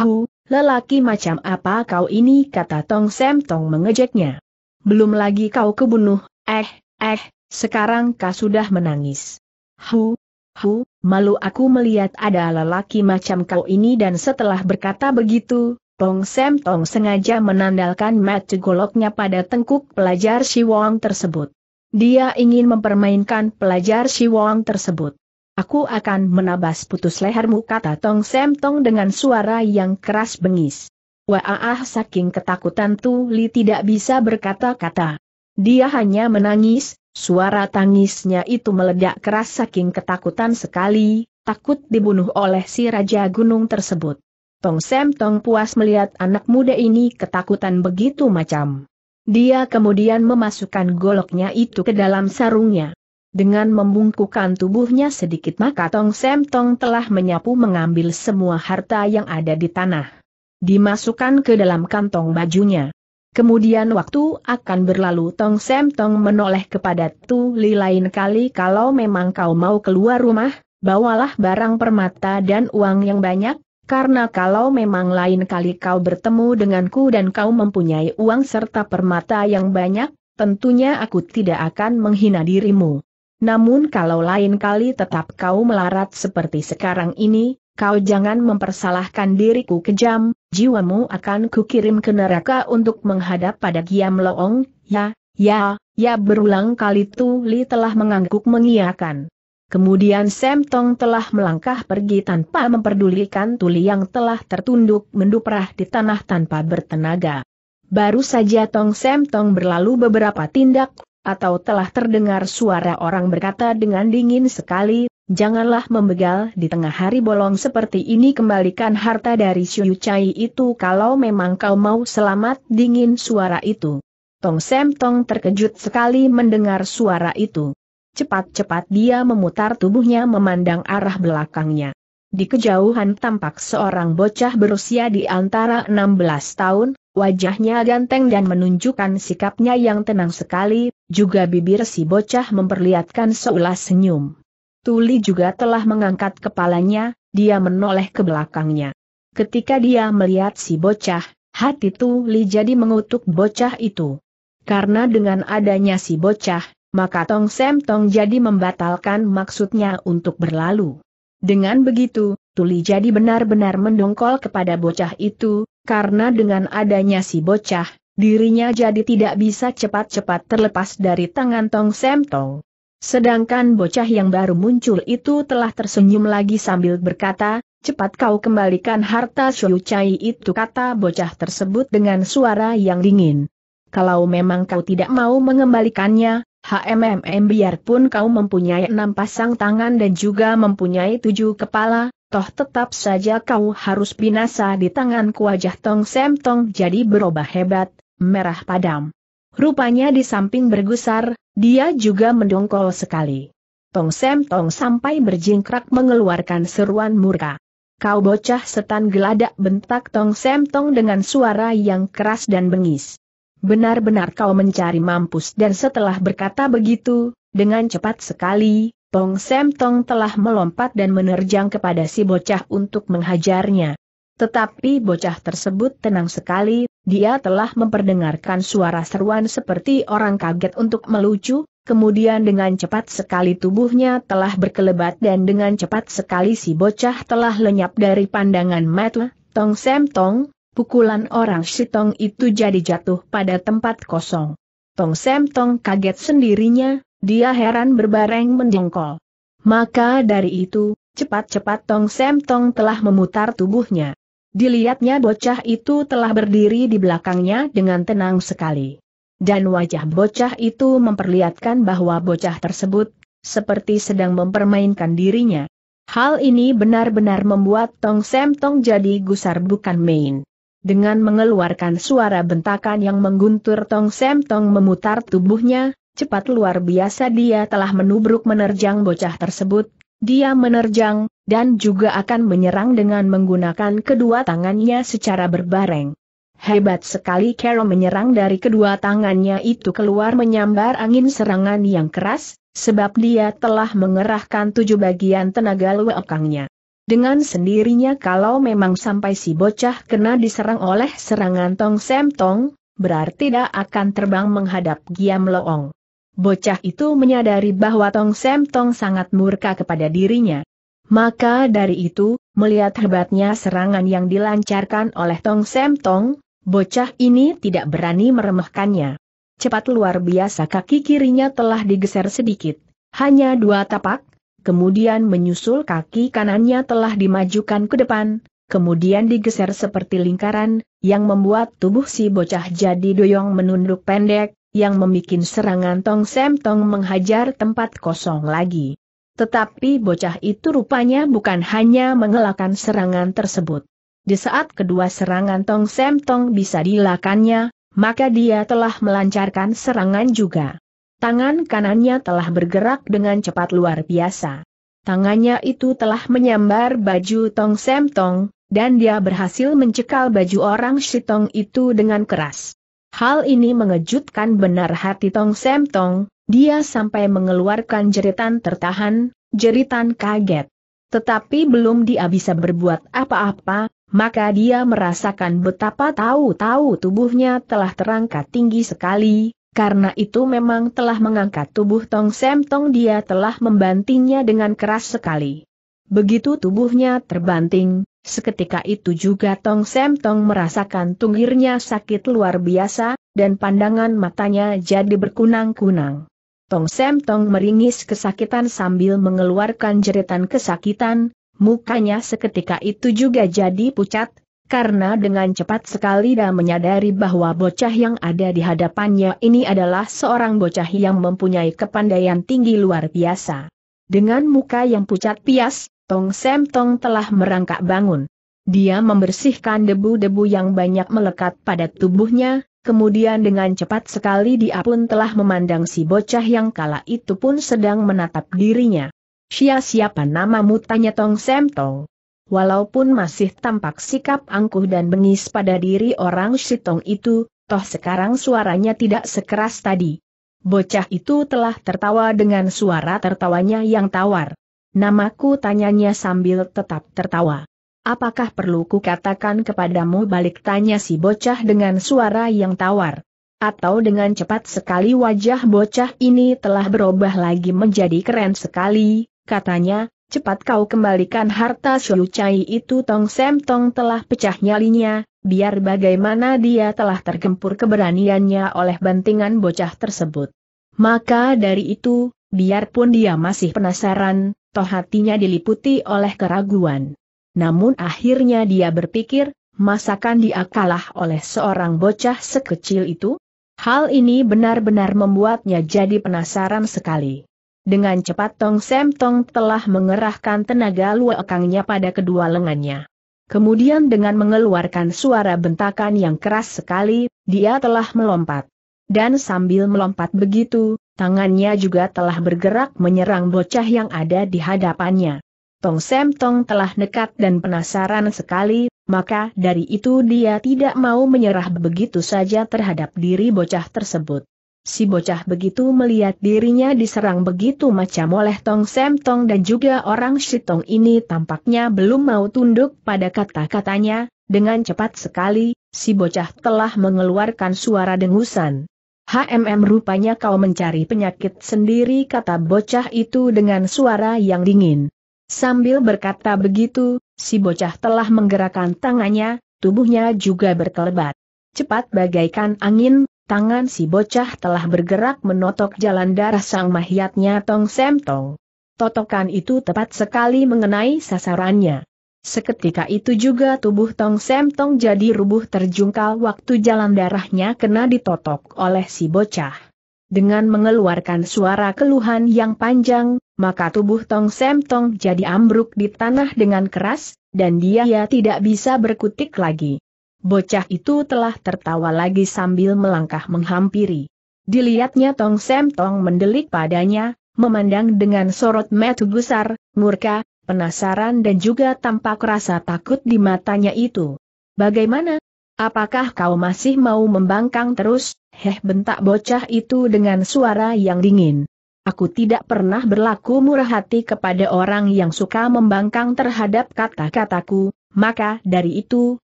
Hu, lelaki macam apa kau ini kata Tong Sem Tong mengejeknya. Belum lagi kau kebunuh, eh, Eh, sekarang kau sudah menangis. Hu, hu, malu aku melihat ada lelaki macam kau ini dan setelah berkata begitu, Tong Sam Tong sengaja menandalkan mata goloknya pada tengkuk pelajar Siwong tersebut. Dia ingin mempermainkan pelajar Siwong tersebut. Aku akan menabas putus lehermu kata Tong Sam Tong dengan suara yang keras bengis. Wah saking ketakutan tuh Li tidak bisa berkata-kata. Dia hanya menangis, suara tangisnya itu meledak keras saking ketakutan sekali, takut dibunuh oleh si Raja Gunung tersebut. Tong Sam Tong puas melihat anak muda ini ketakutan begitu macam. Dia kemudian memasukkan goloknya itu ke dalam sarungnya. Dengan membungkukan tubuhnya sedikit maka Tong Sam Tong telah menyapu mengambil semua harta yang ada di tanah. Dimasukkan ke dalam kantong bajunya. Kemudian waktu akan berlalu Tong Sem Tong menoleh kepada Tu Li lain kali kalau memang kau mau keluar rumah, bawalah barang permata dan uang yang banyak, karena kalau memang lain kali kau bertemu denganku dan kau mempunyai uang serta permata yang banyak, tentunya aku tidak akan menghina dirimu. Namun kalau lain kali tetap kau melarat seperti sekarang ini, kau jangan mempersalahkan diriku kejam, jiwamu akan kukirim ke neraka untuk menghadap pada Giam Loong, ya, ya, ya berulang kali Li telah mengangguk mengiakan. Kemudian Sam Tong telah melangkah pergi tanpa memperdulikan tuli yang telah tertunduk menduprah di tanah tanpa bertenaga. Baru saja Tong Sam Tong berlalu beberapa tindak, atau telah terdengar suara orang berkata dengan dingin sekali, Janganlah membegal di tengah hari bolong seperti ini kembalikan harta dari Xiu Chai itu kalau memang kau mau selamat dingin suara itu. Tong Sem Tong terkejut sekali mendengar suara itu. Cepat-cepat dia memutar tubuhnya memandang arah belakangnya. Di kejauhan tampak seorang bocah berusia di antara 16 tahun, wajahnya ganteng dan menunjukkan sikapnya yang tenang sekali, juga bibir si bocah memperlihatkan seulas senyum. Tuli juga telah mengangkat kepalanya, dia menoleh ke belakangnya. Ketika dia melihat si bocah, hati Tuli jadi mengutuk bocah itu. Karena dengan adanya si bocah, maka Tong Sem Tong jadi membatalkan maksudnya untuk berlalu. Dengan begitu, Tuli jadi benar-benar mendongkol kepada bocah itu, karena dengan adanya si bocah, dirinya jadi tidak bisa cepat-cepat terlepas dari tangan Tong Sem Tong. Sedangkan bocah yang baru muncul itu telah tersenyum lagi sambil berkata, cepat kau kembalikan harta Chai itu kata bocah tersebut dengan suara yang dingin. Kalau memang kau tidak mau mengembalikannya, HMMM biarpun kau mempunyai enam pasang tangan dan juga mempunyai tujuh kepala, toh tetap saja kau harus binasa di tangan wajah Tong Sem Tong jadi berubah hebat, merah padam. Rupanya di samping bergusar, dia juga mendongkol sekali. Tong Sem Tong sampai berjingkrak mengeluarkan seruan murka. Kau bocah setan geladak bentak Tong Sem Tong dengan suara yang keras dan bengis. Benar-benar kau mencari mampus dan setelah berkata begitu, dengan cepat sekali, Tong Sem Tong telah melompat dan menerjang kepada si bocah untuk menghajarnya. Tetapi bocah tersebut tenang sekali, dia telah memperdengarkan suara seruan seperti orang kaget untuk melucu, kemudian dengan cepat sekali tubuhnya telah berkelebat dan dengan cepat sekali si bocah telah lenyap dari pandangan mata, tong sem tong, pukulan orang Tong itu jadi jatuh pada tempat kosong. Tong sem tong kaget sendirinya, dia heran berbareng menjengkol. Maka dari itu, cepat-cepat Tong Sem Tong telah memutar tubuhnya. Dilihatnya bocah itu telah berdiri di belakangnya dengan tenang sekali. Dan wajah bocah itu memperlihatkan bahwa bocah tersebut, seperti sedang mempermainkan dirinya. Hal ini benar-benar membuat Tong Sem Tong jadi gusar bukan main. Dengan mengeluarkan suara bentakan yang mengguntur Tong Sem Tong memutar tubuhnya, cepat luar biasa dia telah menubruk menerjang bocah tersebut, dia menerjang, dan juga akan menyerang dengan menggunakan kedua tangannya secara berbareng. Hebat sekali Kero menyerang dari kedua tangannya itu keluar menyambar angin serangan yang keras, sebab dia telah mengerahkan tujuh bagian tenaga luekangnya. Dengan sendirinya kalau memang sampai si bocah kena diserang oleh serangan Tong Sem Tong, berarti dia akan terbang menghadap Giam Loong. Bocah itu menyadari bahwa Tong Sem Tong sangat murka kepada dirinya. Maka dari itu, melihat hebatnya serangan yang dilancarkan oleh Tong Sem Tong, bocah ini tidak berani meremehkannya. Cepat luar biasa kaki kirinya telah digeser sedikit, hanya dua tapak, kemudian menyusul kaki kanannya telah dimajukan ke depan, kemudian digeser seperti lingkaran, yang membuat tubuh si bocah jadi doyong menunduk pendek, yang membuat serangan Tong Sem Tong menghajar tempat kosong lagi. Tetapi bocah itu rupanya bukan hanya mengelakkan serangan tersebut. Di saat kedua serangan Tong Sem Tong bisa dilakannya, maka dia telah melancarkan serangan juga. Tangan kanannya telah bergerak dengan cepat luar biasa. Tangannya itu telah menyambar baju Tong Sem Tong, dan dia berhasil mencekal baju orang Shitong itu dengan keras. Hal ini mengejutkan benar hati Tong Sem Tong, dia sampai mengeluarkan jeritan tertahan, jeritan kaget. Tetapi belum dia bisa berbuat apa-apa, maka dia merasakan betapa tahu-tahu tubuhnya telah terangkat tinggi sekali, karena itu memang telah mengangkat tubuh Tong Sem Tong dia telah membantingnya dengan keras sekali. Begitu tubuhnya terbanting, seketika itu juga Tong Sem Tong merasakan tunggirnya sakit luar biasa, dan pandangan matanya jadi berkunang-kunang. Tong Sem Tong meringis kesakitan sambil mengeluarkan jeritan kesakitan, mukanya seketika itu juga jadi pucat, karena dengan cepat sekali dia menyadari bahwa bocah yang ada di hadapannya ini adalah seorang bocah yang mempunyai kepandaian tinggi luar biasa. Dengan muka yang pucat pias, Tong Sem Tong telah merangkak bangun. Dia membersihkan debu-debu yang banyak melekat pada tubuhnya, Kemudian dengan cepat sekali dia pun telah memandang si bocah yang kala itu pun sedang menatap dirinya. Sia siapa namamu tanya Tong Sem Tong. Walaupun masih tampak sikap angkuh dan bengis pada diri orang Tong itu, toh sekarang suaranya tidak sekeras tadi. Bocah itu telah tertawa dengan suara tertawanya yang tawar. Namaku tanyanya sambil tetap tertawa. Apakah perlu kukatakan kepadamu balik tanya si bocah dengan suara yang tawar? Atau dengan cepat sekali wajah bocah ini telah berubah lagi menjadi keren sekali, katanya, cepat kau kembalikan harta cai itu Tong Sem Tong telah pecah nyalinya, biar bagaimana dia telah tergempur keberaniannya oleh bantingan bocah tersebut. Maka dari itu, biarpun dia masih penasaran, toh hatinya diliputi oleh keraguan. Namun akhirnya dia berpikir, masakan dia kalah oleh seorang bocah sekecil itu? Hal ini benar-benar membuatnya jadi penasaran sekali. Dengan cepat Tong Sem Tong telah mengerahkan tenaga luakangnya pada kedua lengannya. Kemudian dengan mengeluarkan suara bentakan yang keras sekali, dia telah melompat. Dan sambil melompat begitu, tangannya juga telah bergerak menyerang bocah yang ada di hadapannya. Tong Sem Tong telah nekat dan penasaran sekali, maka dari itu dia tidak mau menyerah begitu saja terhadap diri bocah tersebut. Si bocah begitu melihat dirinya diserang begitu macam oleh Tong Sem Tong dan juga orang Shitong ini tampaknya belum mau tunduk pada kata-katanya, dengan cepat sekali, si bocah telah mengeluarkan suara dengusan. HMM rupanya kau mencari penyakit sendiri kata bocah itu dengan suara yang dingin. Sambil berkata begitu, si bocah telah menggerakkan tangannya, tubuhnya juga berkelebat. Cepat bagaikan angin, tangan si bocah telah bergerak menotok jalan darah sang mahiatnya Tong Sem Tong. Totokan itu tepat sekali mengenai sasarannya. Seketika itu juga tubuh Tong Sem Tong jadi rubuh terjungkal waktu jalan darahnya kena ditotok oleh si bocah. Dengan mengeluarkan suara keluhan yang panjang, maka tubuh Tong Sem Tong jadi ambruk di tanah dengan keras, dan dia ya, tidak bisa berkutik lagi. Bocah itu telah tertawa lagi sambil melangkah menghampiri. Dilihatnya Tong Sem Tong mendelik padanya, memandang dengan sorot metu besar, murka, penasaran dan juga tampak rasa takut di matanya itu. Bagaimana? Apakah kau masih mau membangkang terus? Heh bentak bocah itu dengan suara yang dingin. Aku tidak pernah berlaku murah hati kepada orang yang suka membangkang terhadap kata-kataku, maka dari itu,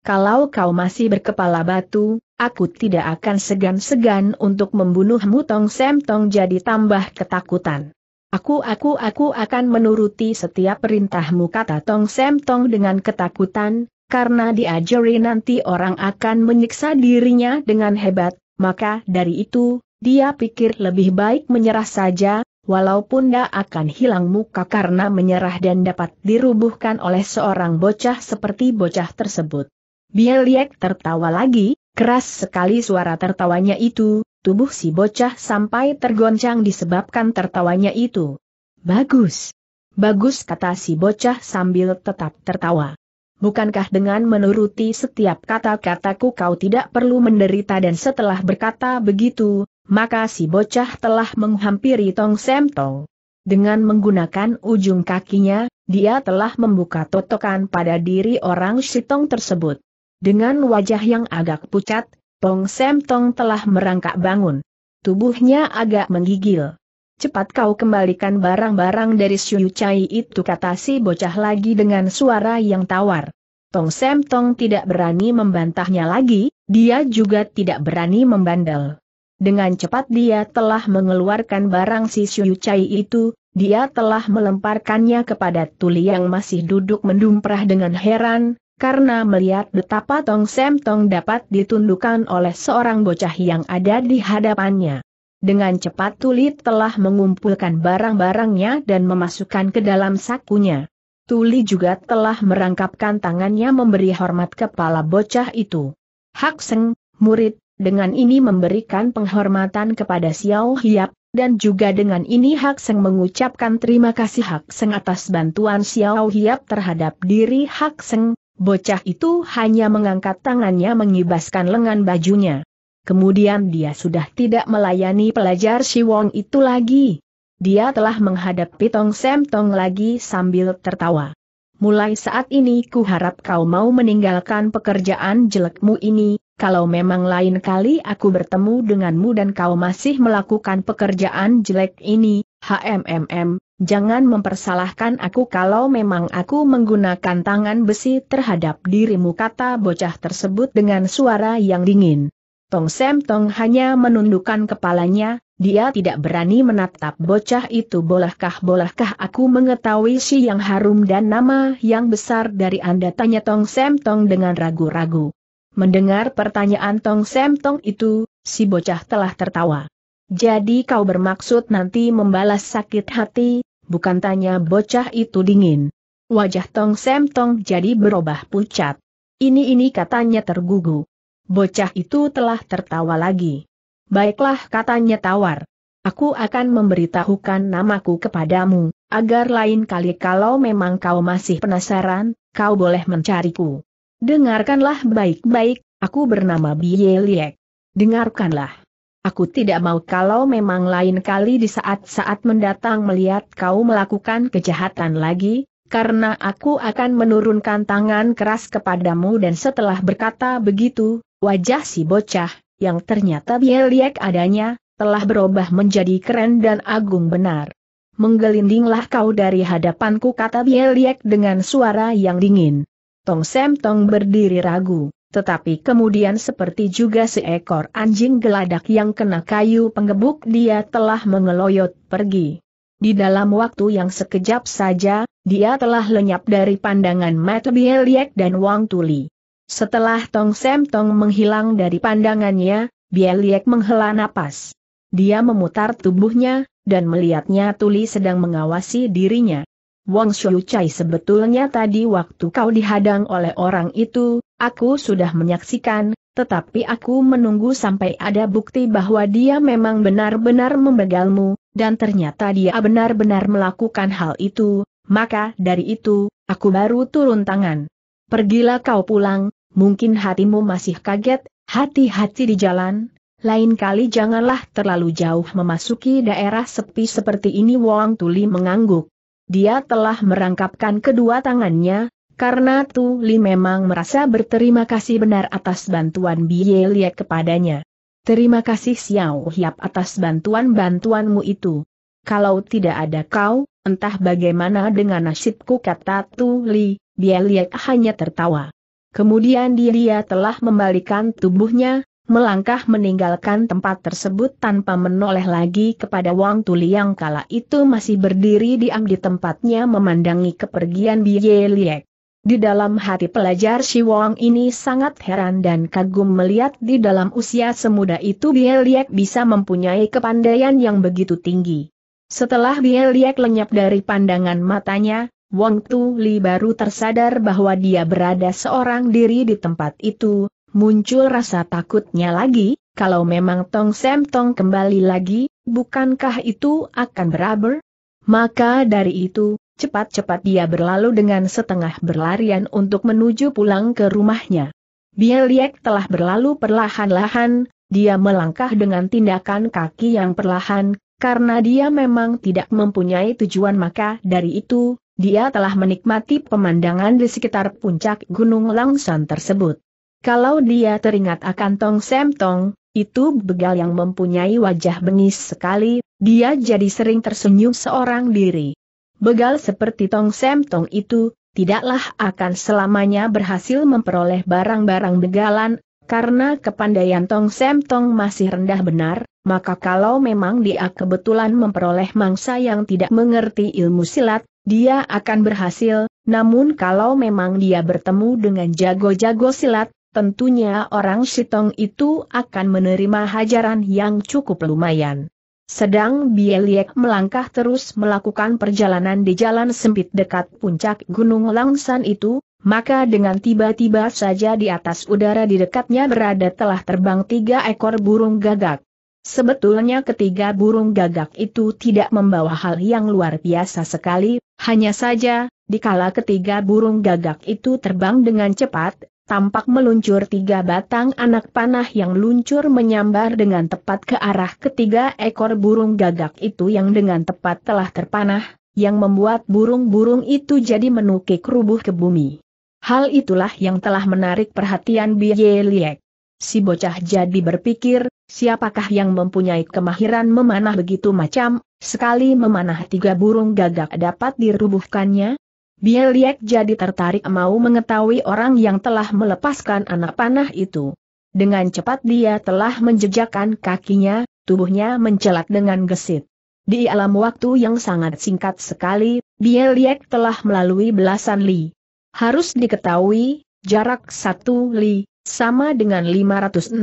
kalau kau masih berkepala batu, aku tidak akan segan-segan untuk membunuhmu Tong Sem Tong jadi tambah ketakutan. Aku aku aku akan menuruti setiap perintahmu kata Tong Sem Tong dengan ketakutan, karena diajari nanti orang akan menyiksa dirinya dengan hebat, maka dari itu, dia pikir lebih baik menyerah saja, walaupun tidak akan hilang muka karena menyerah dan dapat dirubuhkan oleh seorang bocah seperti bocah tersebut. Bieliek tertawa lagi, keras sekali suara tertawanya itu, tubuh si bocah sampai tergoncang disebabkan tertawanya itu. Bagus. Bagus kata si bocah sambil tetap tertawa. Bukankah dengan menuruti setiap kata-kataku kau tidak perlu menderita dan setelah berkata begitu, maka si bocah telah menghampiri Tong Sem Tong. Dengan menggunakan ujung kakinya, dia telah membuka totokan pada diri orang Sitong tersebut. Dengan wajah yang agak pucat, Tong Sem Tong telah merangkak bangun. Tubuhnya agak menggigil. Cepat kau kembalikan barang-barang dari Siu Chai itu kata si bocah lagi dengan suara yang tawar. Tong Sem Tong tidak berani membantahnya lagi, dia juga tidak berani membandel. Dengan cepat dia telah mengeluarkan barang si Xiu Chai itu, dia telah melemparkannya kepada Tuli yang masih duduk mendumprah dengan heran, karena melihat betapa Tong Sem Tong dapat ditundukkan oleh seorang bocah yang ada di hadapannya. Dengan cepat Tuli telah mengumpulkan barang-barangnya dan memasukkan ke dalam sakunya. Tuli juga telah merangkapkan tangannya memberi hormat kepala bocah itu. Hak Seng, murid, dengan ini memberikan penghormatan kepada Xiao Hiap, dan juga dengan ini Hak Seng mengucapkan terima kasih Hak Seng atas bantuan Xiao Hiap terhadap diri Hak Seng, bocah itu hanya mengangkat tangannya mengibaskan lengan bajunya. Kemudian dia sudah tidak melayani pelajar Si Wong itu lagi. Dia telah menghadapi Tong Sem Tong lagi sambil tertawa. Mulai saat ini ku harap kau mau meninggalkan pekerjaan jelekmu ini, kalau memang lain kali aku bertemu denganmu dan kau masih melakukan pekerjaan jelek ini, HMMM, jangan mempersalahkan aku kalau memang aku menggunakan tangan besi terhadap dirimu kata bocah tersebut dengan suara yang dingin. Tong Sam Tong hanya menundukkan kepalanya, dia tidak berani menatap bocah itu bolehkah-bolehkah aku mengetahui si yang harum dan nama yang besar dari Anda tanya Tong Sam Tong dengan ragu-ragu. Mendengar pertanyaan Tong Sem Tong itu, si bocah telah tertawa. Jadi kau bermaksud nanti membalas sakit hati, bukan tanya bocah itu dingin. Wajah Tong Sem Tong jadi berubah pucat. Ini-ini katanya tergugu. Bocah itu telah tertawa lagi. Baiklah katanya tawar. Aku akan memberitahukan namaku kepadamu, agar lain kali kalau memang kau masih penasaran, kau boleh mencariku. Dengarkanlah baik-baik, aku bernama Bie Liek. Dengarkanlah. Aku tidak mau kalau memang lain kali di saat-saat mendatang melihat kau melakukan kejahatan lagi, karena aku akan menurunkan tangan keras kepadamu dan setelah berkata begitu, wajah si bocah, yang ternyata Bie Liek adanya, telah berubah menjadi keren dan agung benar. Menggelindinglah kau dari hadapanku kata Bie Liek dengan suara yang dingin. Tong Sem Tong berdiri ragu, tetapi kemudian seperti juga seekor anjing geladak yang kena kayu penggebuk dia telah mengeloyot pergi. Di dalam waktu yang sekejap saja, dia telah lenyap dari pandangan Matt Bieliek dan Wang Tuli. Setelah Tong Sem Tong menghilang dari pandangannya, Bieliek menghela napas. Dia memutar tubuhnya, dan melihatnya Tuli sedang mengawasi dirinya. Wang Shou Chai sebetulnya tadi waktu kau dihadang oleh orang itu, aku sudah menyaksikan, tetapi aku menunggu sampai ada bukti bahwa dia memang benar-benar membegalmu, dan ternyata dia benar-benar melakukan hal itu, maka dari itu, aku baru turun tangan. Pergilah kau pulang, mungkin hatimu masih kaget, hati-hati di jalan, lain kali janganlah terlalu jauh memasuki daerah sepi seperti ini Wang Tuli mengangguk dia telah merangkapkan kedua tangannya, karena Tu Li memang merasa berterima kasih benar atas bantuan Bie Lie kepadanya. Terima kasih Xiao Hiap atas bantuan-bantuanmu itu. Kalau tidak ada kau, entah bagaimana dengan nasibku kata Tu Li, Bie Lie hanya tertawa. Kemudian dia telah membalikan tubuhnya, melangkah meninggalkan tempat tersebut tanpa menoleh lagi kepada Wang Tuli yang kala itu masih berdiri diam di tempatnya memandangi kepergian Biye Liek. Di dalam hati pelajar Shi Wang ini sangat heran dan kagum melihat di dalam usia semuda itu Biye Liek bisa mempunyai kepandaian yang begitu tinggi. Setelah Biye Liek lenyap dari pandangan matanya, Wang Tuli baru tersadar bahwa dia berada seorang diri di tempat itu, Muncul rasa takutnya lagi, kalau memang Tong Sem Tong kembali lagi, bukankah itu akan beraber? Maka dari itu, cepat-cepat dia berlalu dengan setengah berlarian untuk menuju pulang ke rumahnya. Bieliek telah berlalu perlahan-lahan, dia melangkah dengan tindakan kaki yang perlahan, karena dia memang tidak mempunyai tujuan maka dari itu, dia telah menikmati pemandangan di sekitar puncak Gunung Langsan tersebut. Kalau dia teringat akan Tong Sem Tong, itu begal yang mempunyai wajah bengis sekali, dia jadi sering tersenyum seorang diri. Begal seperti Tong Sem Tong itu, tidaklah akan selamanya berhasil memperoleh barang-barang begalan, karena kepandaian Tong Sem Tong masih rendah benar, maka kalau memang dia kebetulan memperoleh mangsa yang tidak mengerti ilmu silat, dia akan berhasil, namun kalau memang dia bertemu dengan jago-jago silat, tentunya orang Sitong itu akan menerima hajaran yang cukup lumayan. Sedang Bieliek melangkah terus melakukan perjalanan di jalan sempit dekat puncak Gunung Langsan itu, maka dengan tiba-tiba saja di atas udara di dekatnya berada telah terbang tiga ekor burung gagak. Sebetulnya ketiga burung gagak itu tidak membawa hal yang luar biasa sekali, hanya saja, dikala ketiga burung gagak itu terbang dengan cepat, tampak meluncur tiga batang anak panah yang luncur menyambar dengan tepat ke arah ketiga ekor burung gagak itu yang dengan tepat telah terpanah, yang membuat burung-burung itu jadi menukik rubuh ke bumi. Hal itulah yang telah menarik perhatian Biye Liek. Si bocah jadi berpikir, siapakah yang mempunyai kemahiran memanah begitu macam, sekali memanah tiga burung gagak dapat dirubuhkannya, Bieliek jadi tertarik mau mengetahui orang yang telah melepaskan anak panah itu. Dengan cepat dia telah menjejakkan kakinya, tubuhnya mencelat dengan gesit. Di alam waktu yang sangat singkat sekali, Bieliek telah melalui belasan li. Harus diketahui, jarak satu li, sama dengan 567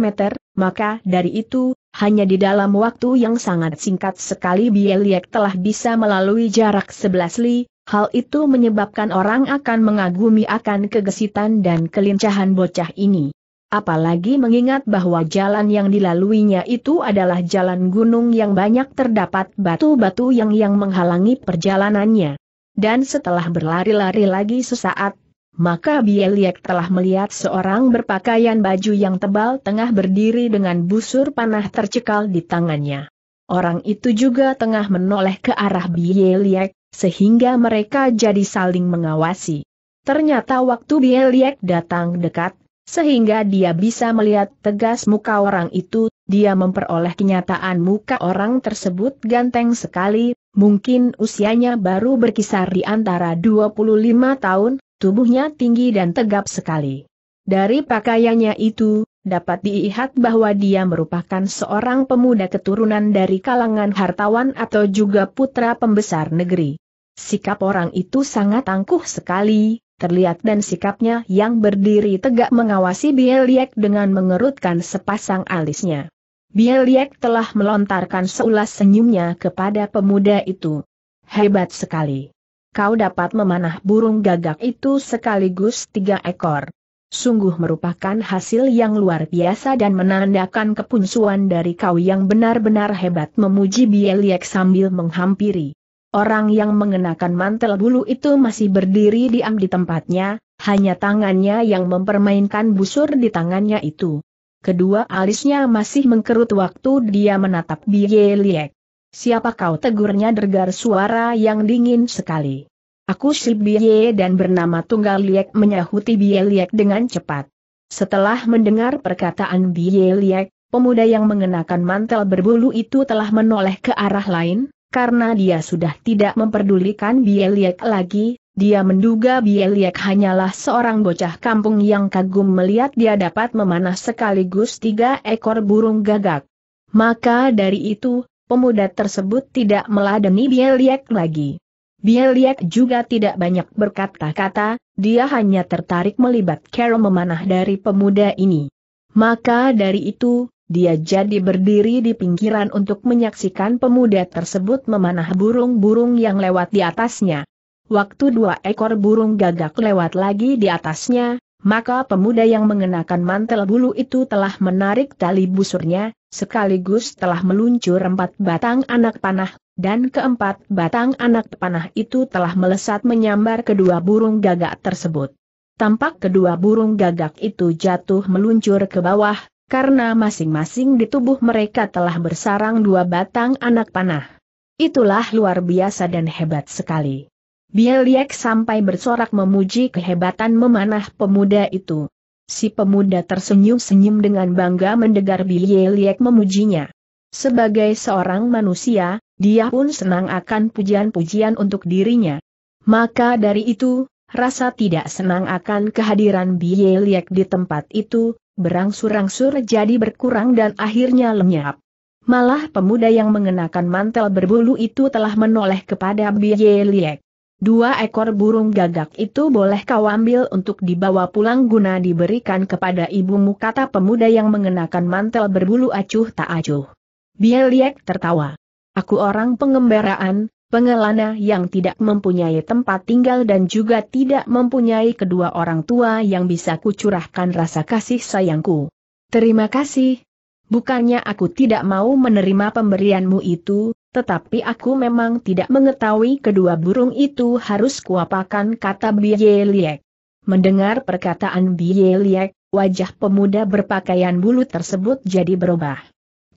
meter, maka dari itu, hanya di dalam waktu yang sangat singkat sekali Bieliek telah bisa melalui jarak 11 li, Hal itu menyebabkan orang akan mengagumi akan kegesitan dan kelincahan bocah ini. Apalagi mengingat bahwa jalan yang dilaluinya itu adalah jalan gunung yang banyak terdapat batu-batu yang yang menghalangi perjalanannya. Dan setelah berlari-lari lagi sesaat, maka Bieliek telah melihat seorang berpakaian baju yang tebal tengah berdiri dengan busur panah tercekal di tangannya. Orang itu juga tengah menoleh ke arah Bieliek, sehingga mereka jadi saling mengawasi. Ternyata waktu Bieliek datang dekat, sehingga dia bisa melihat tegas muka orang itu, dia memperoleh kenyataan muka orang tersebut ganteng sekali, mungkin usianya baru berkisar di antara 25 tahun, tubuhnya tinggi dan tegap sekali. Dari pakaiannya itu, dapat diihat bahwa dia merupakan seorang pemuda keturunan dari kalangan hartawan atau juga putra pembesar negeri. Sikap orang itu sangat angkuh sekali, terlihat dan sikapnya yang berdiri tegak mengawasi Bieliek dengan mengerutkan sepasang alisnya. Bieliek telah melontarkan seulas senyumnya kepada pemuda itu. Hebat sekali. Kau dapat memanah burung gagak itu sekaligus tiga ekor. Sungguh merupakan hasil yang luar biasa dan menandakan kepunsuan dari kau yang benar-benar hebat memuji Bieliek sambil menghampiri. Orang yang mengenakan mantel bulu itu masih berdiri diam di tempatnya, hanya tangannya yang mempermainkan busur di tangannya itu. Kedua alisnya masih mengkerut waktu dia menatap Bieliek. Siapa kau tegurnya dergar suara yang dingin sekali. Aku si Bie dan bernama Tunggal Liek menyahuti Bie Liek dengan cepat. Setelah mendengar perkataan Bie Liek, pemuda yang mengenakan mantel berbulu itu telah menoleh ke arah lain, karena dia sudah tidak memperdulikan Bie Liek lagi, dia menduga Liek hanyalah seorang bocah kampung yang kagum melihat dia dapat memanah sekaligus tiga ekor burung gagak. Maka dari itu, pemuda tersebut tidak meladeni Liek lagi. Bieliek juga tidak banyak berkata-kata, dia hanya tertarik melibat Carol memanah dari pemuda ini. Maka dari itu, dia jadi berdiri di pinggiran untuk menyaksikan pemuda tersebut memanah burung-burung yang lewat di atasnya. Waktu dua ekor burung gagak lewat lagi di atasnya, maka pemuda yang mengenakan mantel bulu itu telah menarik tali busurnya, sekaligus telah meluncur empat batang anak panah dan keempat batang anak panah itu telah melesat menyambar kedua burung gagak tersebut. Tampak kedua burung gagak itu jatuh meluncur ke bawah, karena masing-masing di tubuh mereka telah bersarang dua batang anak panah. Itulah luar biasa dan hebat sekali. Bieliek sampai bersorak memuji kehebatan memanah pemuda itu. Si pemuda tersenyum-senyum dengan bangga mendengar Bieliek memujinya. Sebagai seorang manusia, dia pun senang akan pujian-pujian untuk dirinya. Maka dari itu, rasa tidak senang akan kehadiran Liek di tempat itu, berangsur-angsur jadi berkurang dan akhirnya lenyap. Malah pemuda yang mengenakan mantel berbulu itu telah menoleh kepada Liek. Dua ekor burung gagak itu boleh kau ambil untuk dibawa pulang guna diberikan kepada ibumu kata pemuda yang mengenakan mantel berbulu acuh tak acuh. Bieliek tertawa. Aku orang pengembaraan, pengelana yang tidak mempunyai tempat tinggal dan juga tidak mempunyai kedua orang tua yang bisa kucurahkan rasa kasih sayangku. Terima kasih. Bukannya aku tidak mau menerima pemberianmu itu, tetapi aku memang tidak mengetahui kedua burung itu harus kuapakan kata Biye Liek. Mendengar perkataan Biye Liek, wajah pemuda berpakaian bulu tersebut jadi berubah.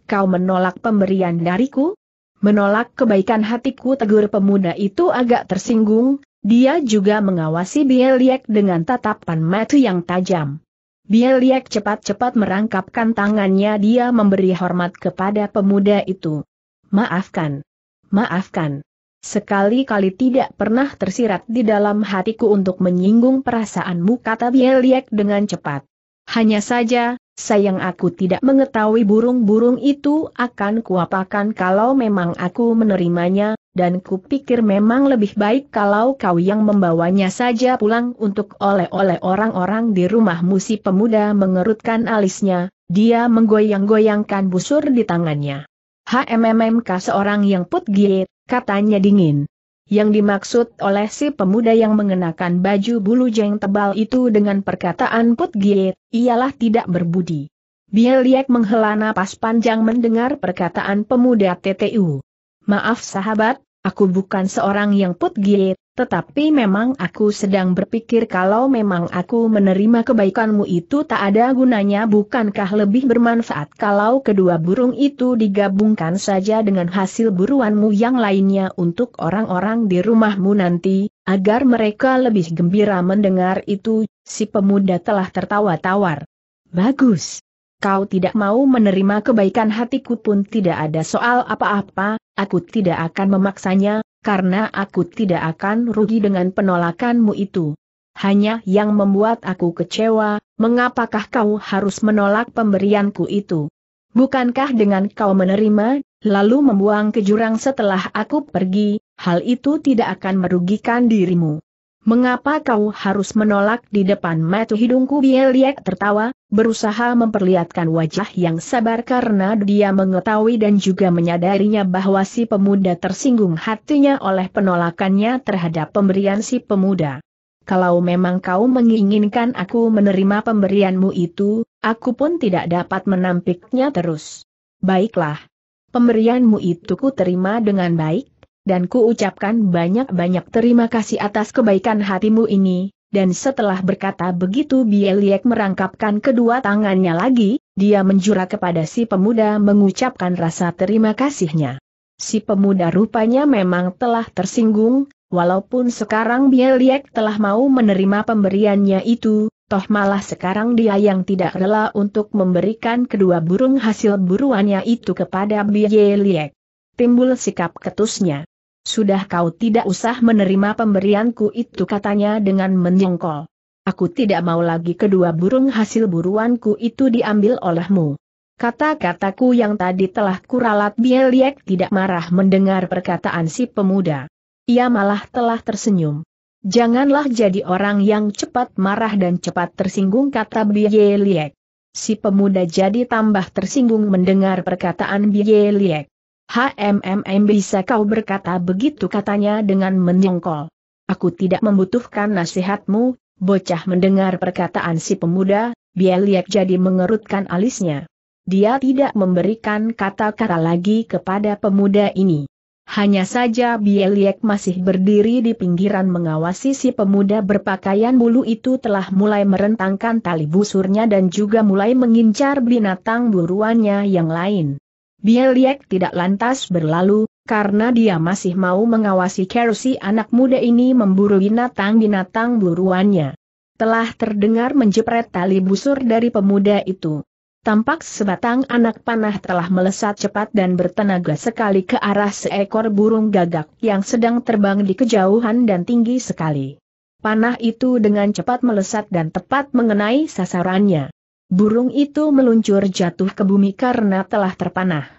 Kau menolak pemberian dariku? Menolak kebaikan hatiku tegur pemuda itu agak tersinggung, dia juga mengawasi Bieliek dengan tatapan mata yang tajam. Bieliek cepat-cepat merangkapkan tangannya dia memberi hormat kepada pemuda itu. Maafkan. Maafkan. Sekali-kali tidak pernah tersirat di dalam hatiku untuk menyinggung perasaanmu kata Bieliek dengan cepat. Hanya saja, Sayang aku tidak mengetahui burung-burung itu akan kuapakan kalau memang aku menerimanya, dan kupikir memang lebih baik kalau kau yang membawanya saja pulang untuk oleh-oleh orang-orang di rumah musi pemuda mengerutkan alisnya, dia menggoyang-goyangkan busur di tangannya. HMMMK seorang yang putgit, katanya dingin yang dimaksud oleh si pemuda yang mengenakan baju bulu jeng tebal itu dengan perkataan Put Gie, ialah tidak berbudi. Bieliek menghela napas panjang mendengar perkataan pemuda TTU. Maaf sahabat, aku bukan seorang yang Put Gie, tetapi memang aku sedang berpikir kalau memang aku menerima kebaikanmu itu tak ada gunanya bukankah lebih bermanfaat kalau kedua burung itu digabungkan saja dengan hasil buruanmu yang lainnya untuk orang-orang di rumahmu nanti, agar mereka lebih gembira mendengar itu, si pemuda telah tertawa tawar. Bagus. Kau tidak mau menerima kebaikan hatiku pun tidak ada soal apa-apa, aku tidak akan memaksanya, karena aku tidak akan rugi dengan penolakanmu itu. Hanya yang membuat aku kecewa, mengapakah kau harus menolak pemberianku itu? Bukankah dengan kau menerima, lalu membuang ke jurang setelah aku pergi, hal itu tidak akan merugikan dirimu? Mengapa kau harus menolak di depan mata hidungku Bieliek tertawa, berusaha memperlihatkan wajah yang sabar karena dia mengetahui dan juga menyadarinya bahwa si pemuda tersinggung hatinya oleh penolakannya terhadap pemberian si pemuda. Kalau memang kau menginginkan aku menerima pemberianmu itu, aku pun tidak dapat menampiknya terus. Baiklah. Pemberianmu itu ku terima dengan baik, dan ku ucapkan banyak-banyak terima kasih atas kebaikan hatimu ini, dan setelah berkata begitu Bieliek merangkapkan kedua tangannya lagi, dia menjura kepada si pemuda mengucapkan rasa terima kasihnya. Si pemuda rupanya memang telah tersinggung, walaupun sekarang Bieliek telah mau menerima pemberiannya itu, toh malah sekarang dia yang tidak rela untuk memberikan kedua burung hasil buruannya itu kepada Bieliek. Timbul sikap ketusnya. Sudah kau tidak usah menerima pemberianku itu katanya dengan menyongkol. Aku tidak mau lagi kedua burung hasil buruanku itu diambil olehmu. Kata-kataku yang tadi telah kuralat Bieliek tidak marah mendengar perkataan si pemuda. Ia malah telah tersenyum. Janganlah jadi orang yang cepat marah dan cepat tersinggung kata Bieliek. Si pemuda jadi tambah tersinggung mendengar perkataan Bieliek. HMMM bisa kau berkata begitu katanya dengan menyongkol. Aku tidak membutuhkan nasihatmu, bocah mendengar perkataan si pemuda, Bieliek jadi mengerutkan alisnya. Dia tidak memberikan kata-kata lagi kepada pemuda ini. Hanya saja Bieliek masih berdiri di pinggiran mengawasi si pemuda berpakaian bulu itu telah mulai merentangkan tali busurnya dan juga mulai mengincar binatang buruannya yang lain. Bieliek tidak lantas berlalu, karena dia masih mau mengawasi Kerusi anak muda ini memburu binatang-binatang buruannya. Telah terdengar menjepret tali busur dari pemuda itu. Tampak sebatang anak panah telah melesat cepat dan bertenaga sekali ke arah seekor burung gagak yang sedang terbang di kejauhan dan tinggi sekali. Panah itu dengan cepat melesat dan tepat mengenai sasarannya. Burung itu meluncur jatuh ke bumi karena telah terpanah.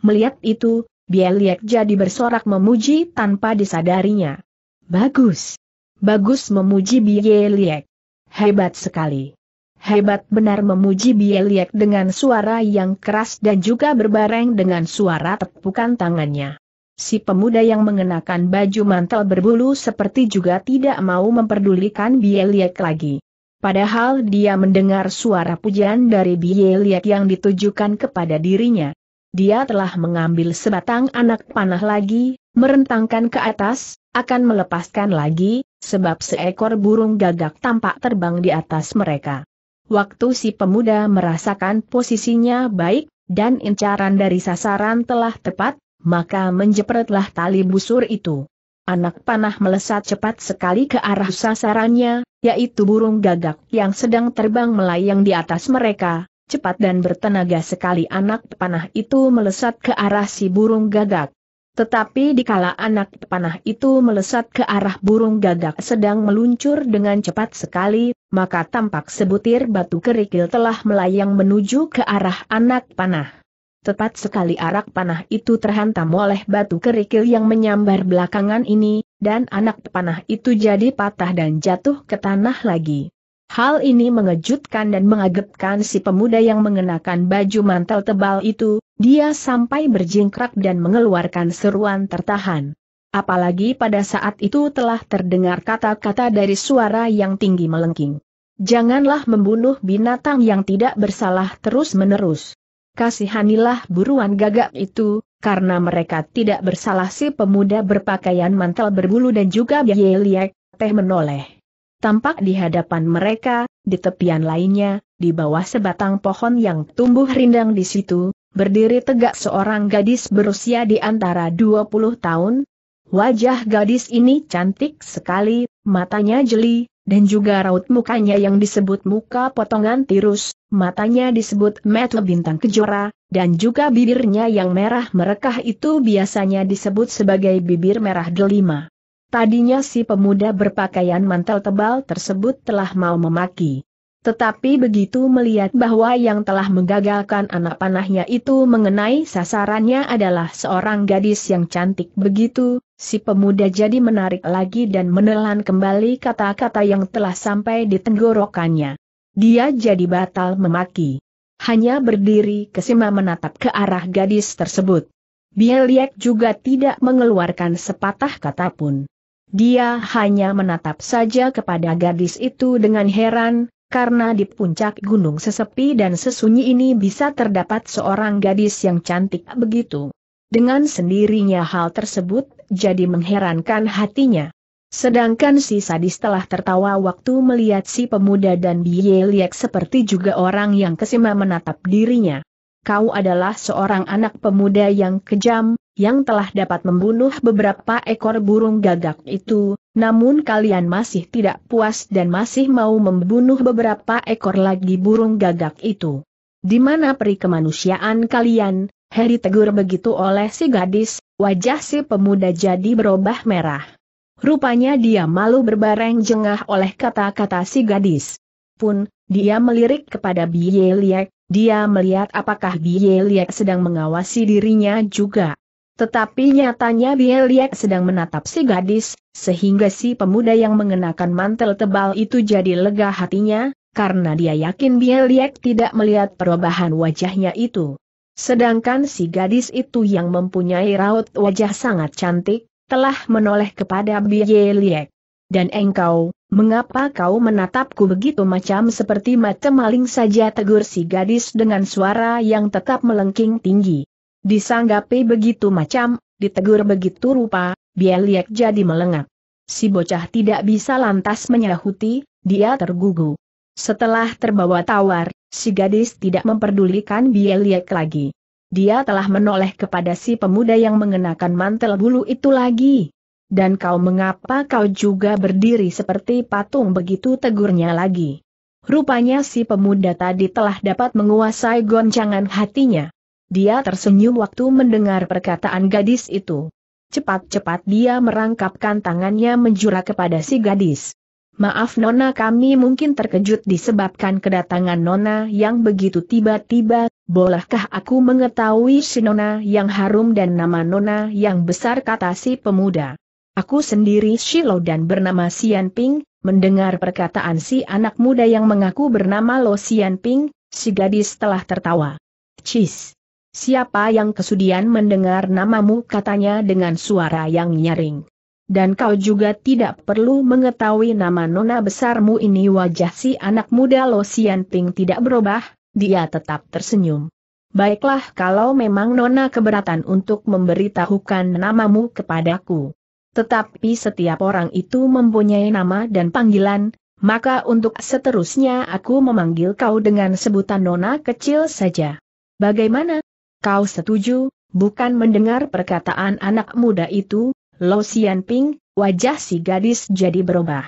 Melihat itu, Bieliek jadi bersorak memuji tanpa disadarinya. Bagus. Bagus memuji Bieliek. Hebat sekali. Hebat benar memuji Bieliek dengan suara yang keras dan juga berbareng dengan suara tepukan tangannya. Si pemuda yang mengenakan baju mantel berbulu seperti juga tidak mau memperdulikan Bieliek lagi padahal dia mendengar suara pujian dari Bie yang ditujukan kepada dirinya. Dia telah mengambil sebatang anak panah lagi, merentangkan ke atas, akan melepaskan lagi, sebab seekor burung gagak tampak terbang di atas mereka. Waktu si pemuda merasakan posisinya baik, dan incaran dari sasaran telah tepat, maka menjepretlah tali busur itu. Anak panah melesat cepat sekali ke arah sasarannya, yaitu burung gagak yang sedang terbang melayang di atas mereka, cepat dan bertenaga sekali anak panah itu melesat ke arah si burung gagak. Tetapi dikala anak panah itu melesat ke arah burung gagak sedang meluncur dengan cepat sekali, maka tampak sebutir batu kerikil telah melayang menuju ke arah anak panah. Tepat sekali arak panah itu terhantam oleh batu kerikil yang menyambar belakangan ini, dan anak panah itu jadi patah dan jatuh ke tanah lagi. Hal ini mengejutkan dan mengagetkan si pemuda yang mengenakan baju mantel tebal itu, dia sampai berjingkrak dan mengeluarkan seruan tertahan. Apalagi pada saat itu telah terdengar kata-kata dari suara yang tinggi melengking. Janganlah membunuh binatang yang tidak bersalah terus-menerus. Kasihanilah buruan gagak itu, karena mereka tidak bersalah si pemuda berpakaian mantel berbulu dan juga biaya liek, teh menoleh. Tampak di hadapan mereka, di tepian lainnya, di bawah sebatang pohon yang tumbuh rindang di situ, berdiri tegak seorang gadis berusia di antara 20 tahun. Wajah gadis ini cantik sekali, matanya jeli, dan juga raut mukanya yang disebut muka potongan tirus, matanya disebut mata bintang kejora, dan juga bibirnya yang merah merekah itu biasanya disebut sebagai bibir merah delima. Tadinya si pemuda berpakaian mantel tebal tersebut telah mau memaki. Tetapi begitu melihat bahwa yang telah menggagalkan anak panahnya itu mengenai sasarannya adalah seorang gadis yang cantik begitu, si pemuda jadi menarik lagi dan menelan kembali kata-kata yang telah sampai di tenggorokannya. Dia jadi batal memaki. Hanya berdiri kesima menatap ke arah gadis tersebut. Bieliek juga tidak mengeluarkan sepatah kata pun. Dia hanya menatap saja kepada gadis itu dengan heran, karena di puncak gunung sesepi dan sesunyi ini bisa terdapat seorang gadis yang cantik begitu. Dengan sendirinya hal tersebut, jadi mengherankan hatinya. Sedangkan si sadis telah tertawa waktu melihat si pemuda dan biyeliek seperti juga orang yang kesima menatap dirinya. Kau adalah seorang anak pemuda yang kejam, yang telah dapat membunuh beberapa ekor burung gagak itu, namun kalian masih tidak puas dan masih mau membunuh beberapa ekor lagi burung gagak itu. Di mana peri kemanusiaan kalian? Harry tegur begitu oleh si gadis, wajah si pemuda jadi berubah merah. Rupanya dia malu berbareng jengah oleh kata-kata si gadis. Pun, dia melirik kepada Bieliek, dia melihat apakah Bieliek sedang mengawasi dirinya juga. Tetapi nyatanya Bieliek sedang menatap si gadis, sehingga si pemuda yang mengenakan mantel tebal itu jadi lega hatinya, karena dia yakin Bieliek tidak melihat perubahan wajahnya itu. Sedangkan si gadis itu yang mempunyai raut wajah sangat cantik, telah menoleh kepada Bieliek. Dan engkau, mengapa kau menatapku begitu macam seperti mata maling saja tegur si gadis dengan suara yang tetap melengking tinggi. Disanggapi begitu macam, ditegur begitu rupa, Bieliek jadi melengak. Si bocah tidak bisa lantas menyahuti, dia tergugu. Setelah terbawa tawar, si gadis tidak memperdulikan Bieliek lagi. Dia telah menoleh kepada si pemuda yang mengenakan mantel bulu itu lagi. Dan kau mengapa kau juga berdiri seperti patung begitu tegurnya lagi. Rupanya si pemuda tadi telah dapat menguasai goncangan hatinya. Dia tersenyum waktu mendengar perkataan gadis itu. Cepat-cepat dia merangkapkan tangannya menjura kepada si gadis. Maaf Nona kami mungkin terkejut disebabkan kedatangan Nona yang begitu tiba-tiba, bolehkah aku mengetahui si Nona yang harum dan nama Nona yang besar kata si pemuda. Aku sendiri Shilo dan bernama Sian Ping, mendengar perkataan si anak muda yang mengaku bernama Lo Sian Ping, si gadis telah tertawa. Cis. Siapa yang kesudian mendengar namamu katanya dengan suara yang nyaring. Dan kau juga tidak perlu mengetahui nama nona besarmu ini wajah si anak muda Lo Sianping tidak berubah, dia tetap tersenyum. Baiklah kalau memang nona keberatan untuk memberitahukan namamu kepadaku. Tetapi setiap orang itu mempunyai nama dan panggilan, maka untuk seterusnya aku memanggil kau dengan sebutan nona kecil saja. Bagaimana? Kau setuju, bukan mendengar perkataan anak muda itu, Lo Xianping, Ping, wajah si gadis jadi berubah.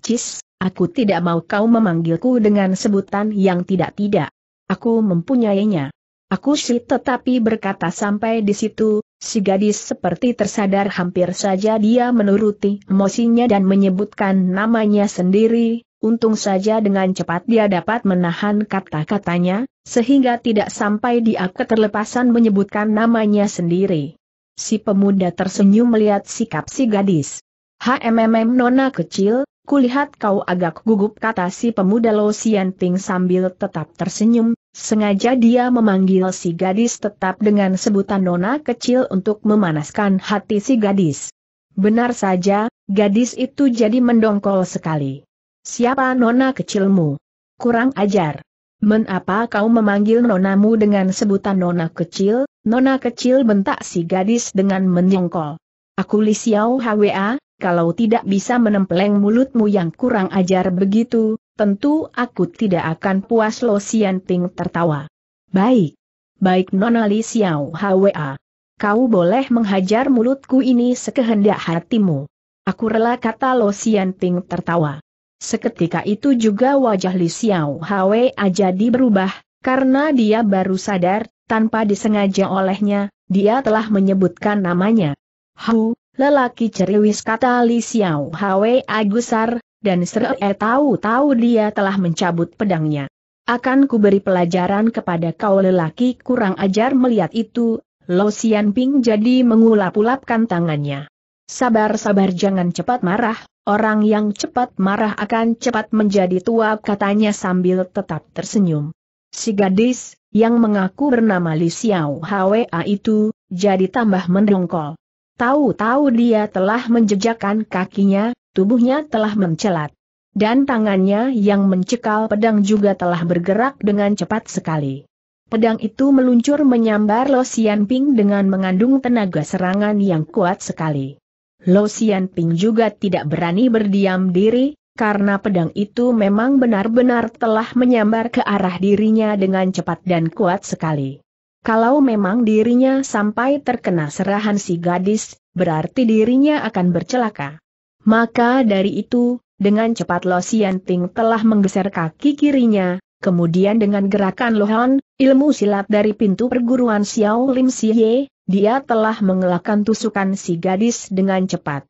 Cis, aku tidak mau kau memanggilku dengan sebutan yang tidak-tidak. Aku mempunyainya. Aku sih tetapi berkata sampai di situ, si gadis seperti tersadar hampir saja dia menuruti emosinya dan menyebutkan namanya sendiri, Untung saja dengan cepat dia dapat menahan kata-katanya, sehingga tidak sampai dia keterlepasan menyebutkan namanya sendiri. Si pemuda tersenyum melihat sikap si gadis. HMMM nona kecil, kulihat kau agak gugup kata si pemuda Lo Ping sambil tetap tersenyum, sengaja dia memanggil si gadis tetap dengan sebutan nona kecil untuk memanaskan hati si gadis. Benar saja, gadis itu jadi mendongkol sekali. Siapa nona kecilmu? Kurang ajar. Menapa kau memanggil nonamu dengan sebutan nona kecil? Nona kecil bentak si gadis dengan menyongkol. Aku Li Xiao Hwa, kalau tidak bisa menempeleng mulutmu yang kurang ajar begitu, tentu aku tidak akan puas Lo Sian Ping tertawa. Baik. Baik Nona Li Xiao Hwa. Kau boleh menghajar mulutku ini sekehendak hatimu. Aku rela kata Lo Sian Ping tertawa. Seketika itu juga wajah Li Xiao Hwe jadi berubah, karena dia baru sadar, tanpa disengaja olehnya, dia telah menyebutkan namanya. Hu, lelaki ceriwis kata Li Xiao Hwe Agusar, dan Sere tahu-tahu dia telah mencabut pedangnya. Akan kuberi pelajaran kepada kau lelaki kurang ajar melihat itu, Lo Xianping jadi mengulap-ulapkan tangannya. Sabar-sabar jangan cepat marah, Orang yang cepat marah akan cepat menjadi tua katanya sambil tetap tersenyum. Si gadis, yang mengaku bernama Li Xiao Hwa itu, jadi tambah mendongkol. Tahu-tahu dia telah menjejakkan kakinya, tubuhnya telah mencelat. Dan tangannya yang mencekal pedang juga telah bergerak dengan cepat sekali. Pedang itu meluncur menyambar Lo Xianping dengan mengandung tenaga serangan yang kuat sekali. Lo Sian Ping juga tidak berani berdiam diri, karena pedang itu memang benar-benar telah menyambar ke arah dirinya dengan cepat dan kuat sekali. Kalau memang dirinya sampai terkena serahan si gadis, berarti dirinya akan bercelaka. Maka dari itu, dengan cepat Lo Sian Ping telah menggeser kaki kirinya, kemudian dengan gerakan Lohan, ilmu silat dari pintu perguruan Xiao Lim Siye, dia telah mengelakkan tusukan si gadis dengan cepat.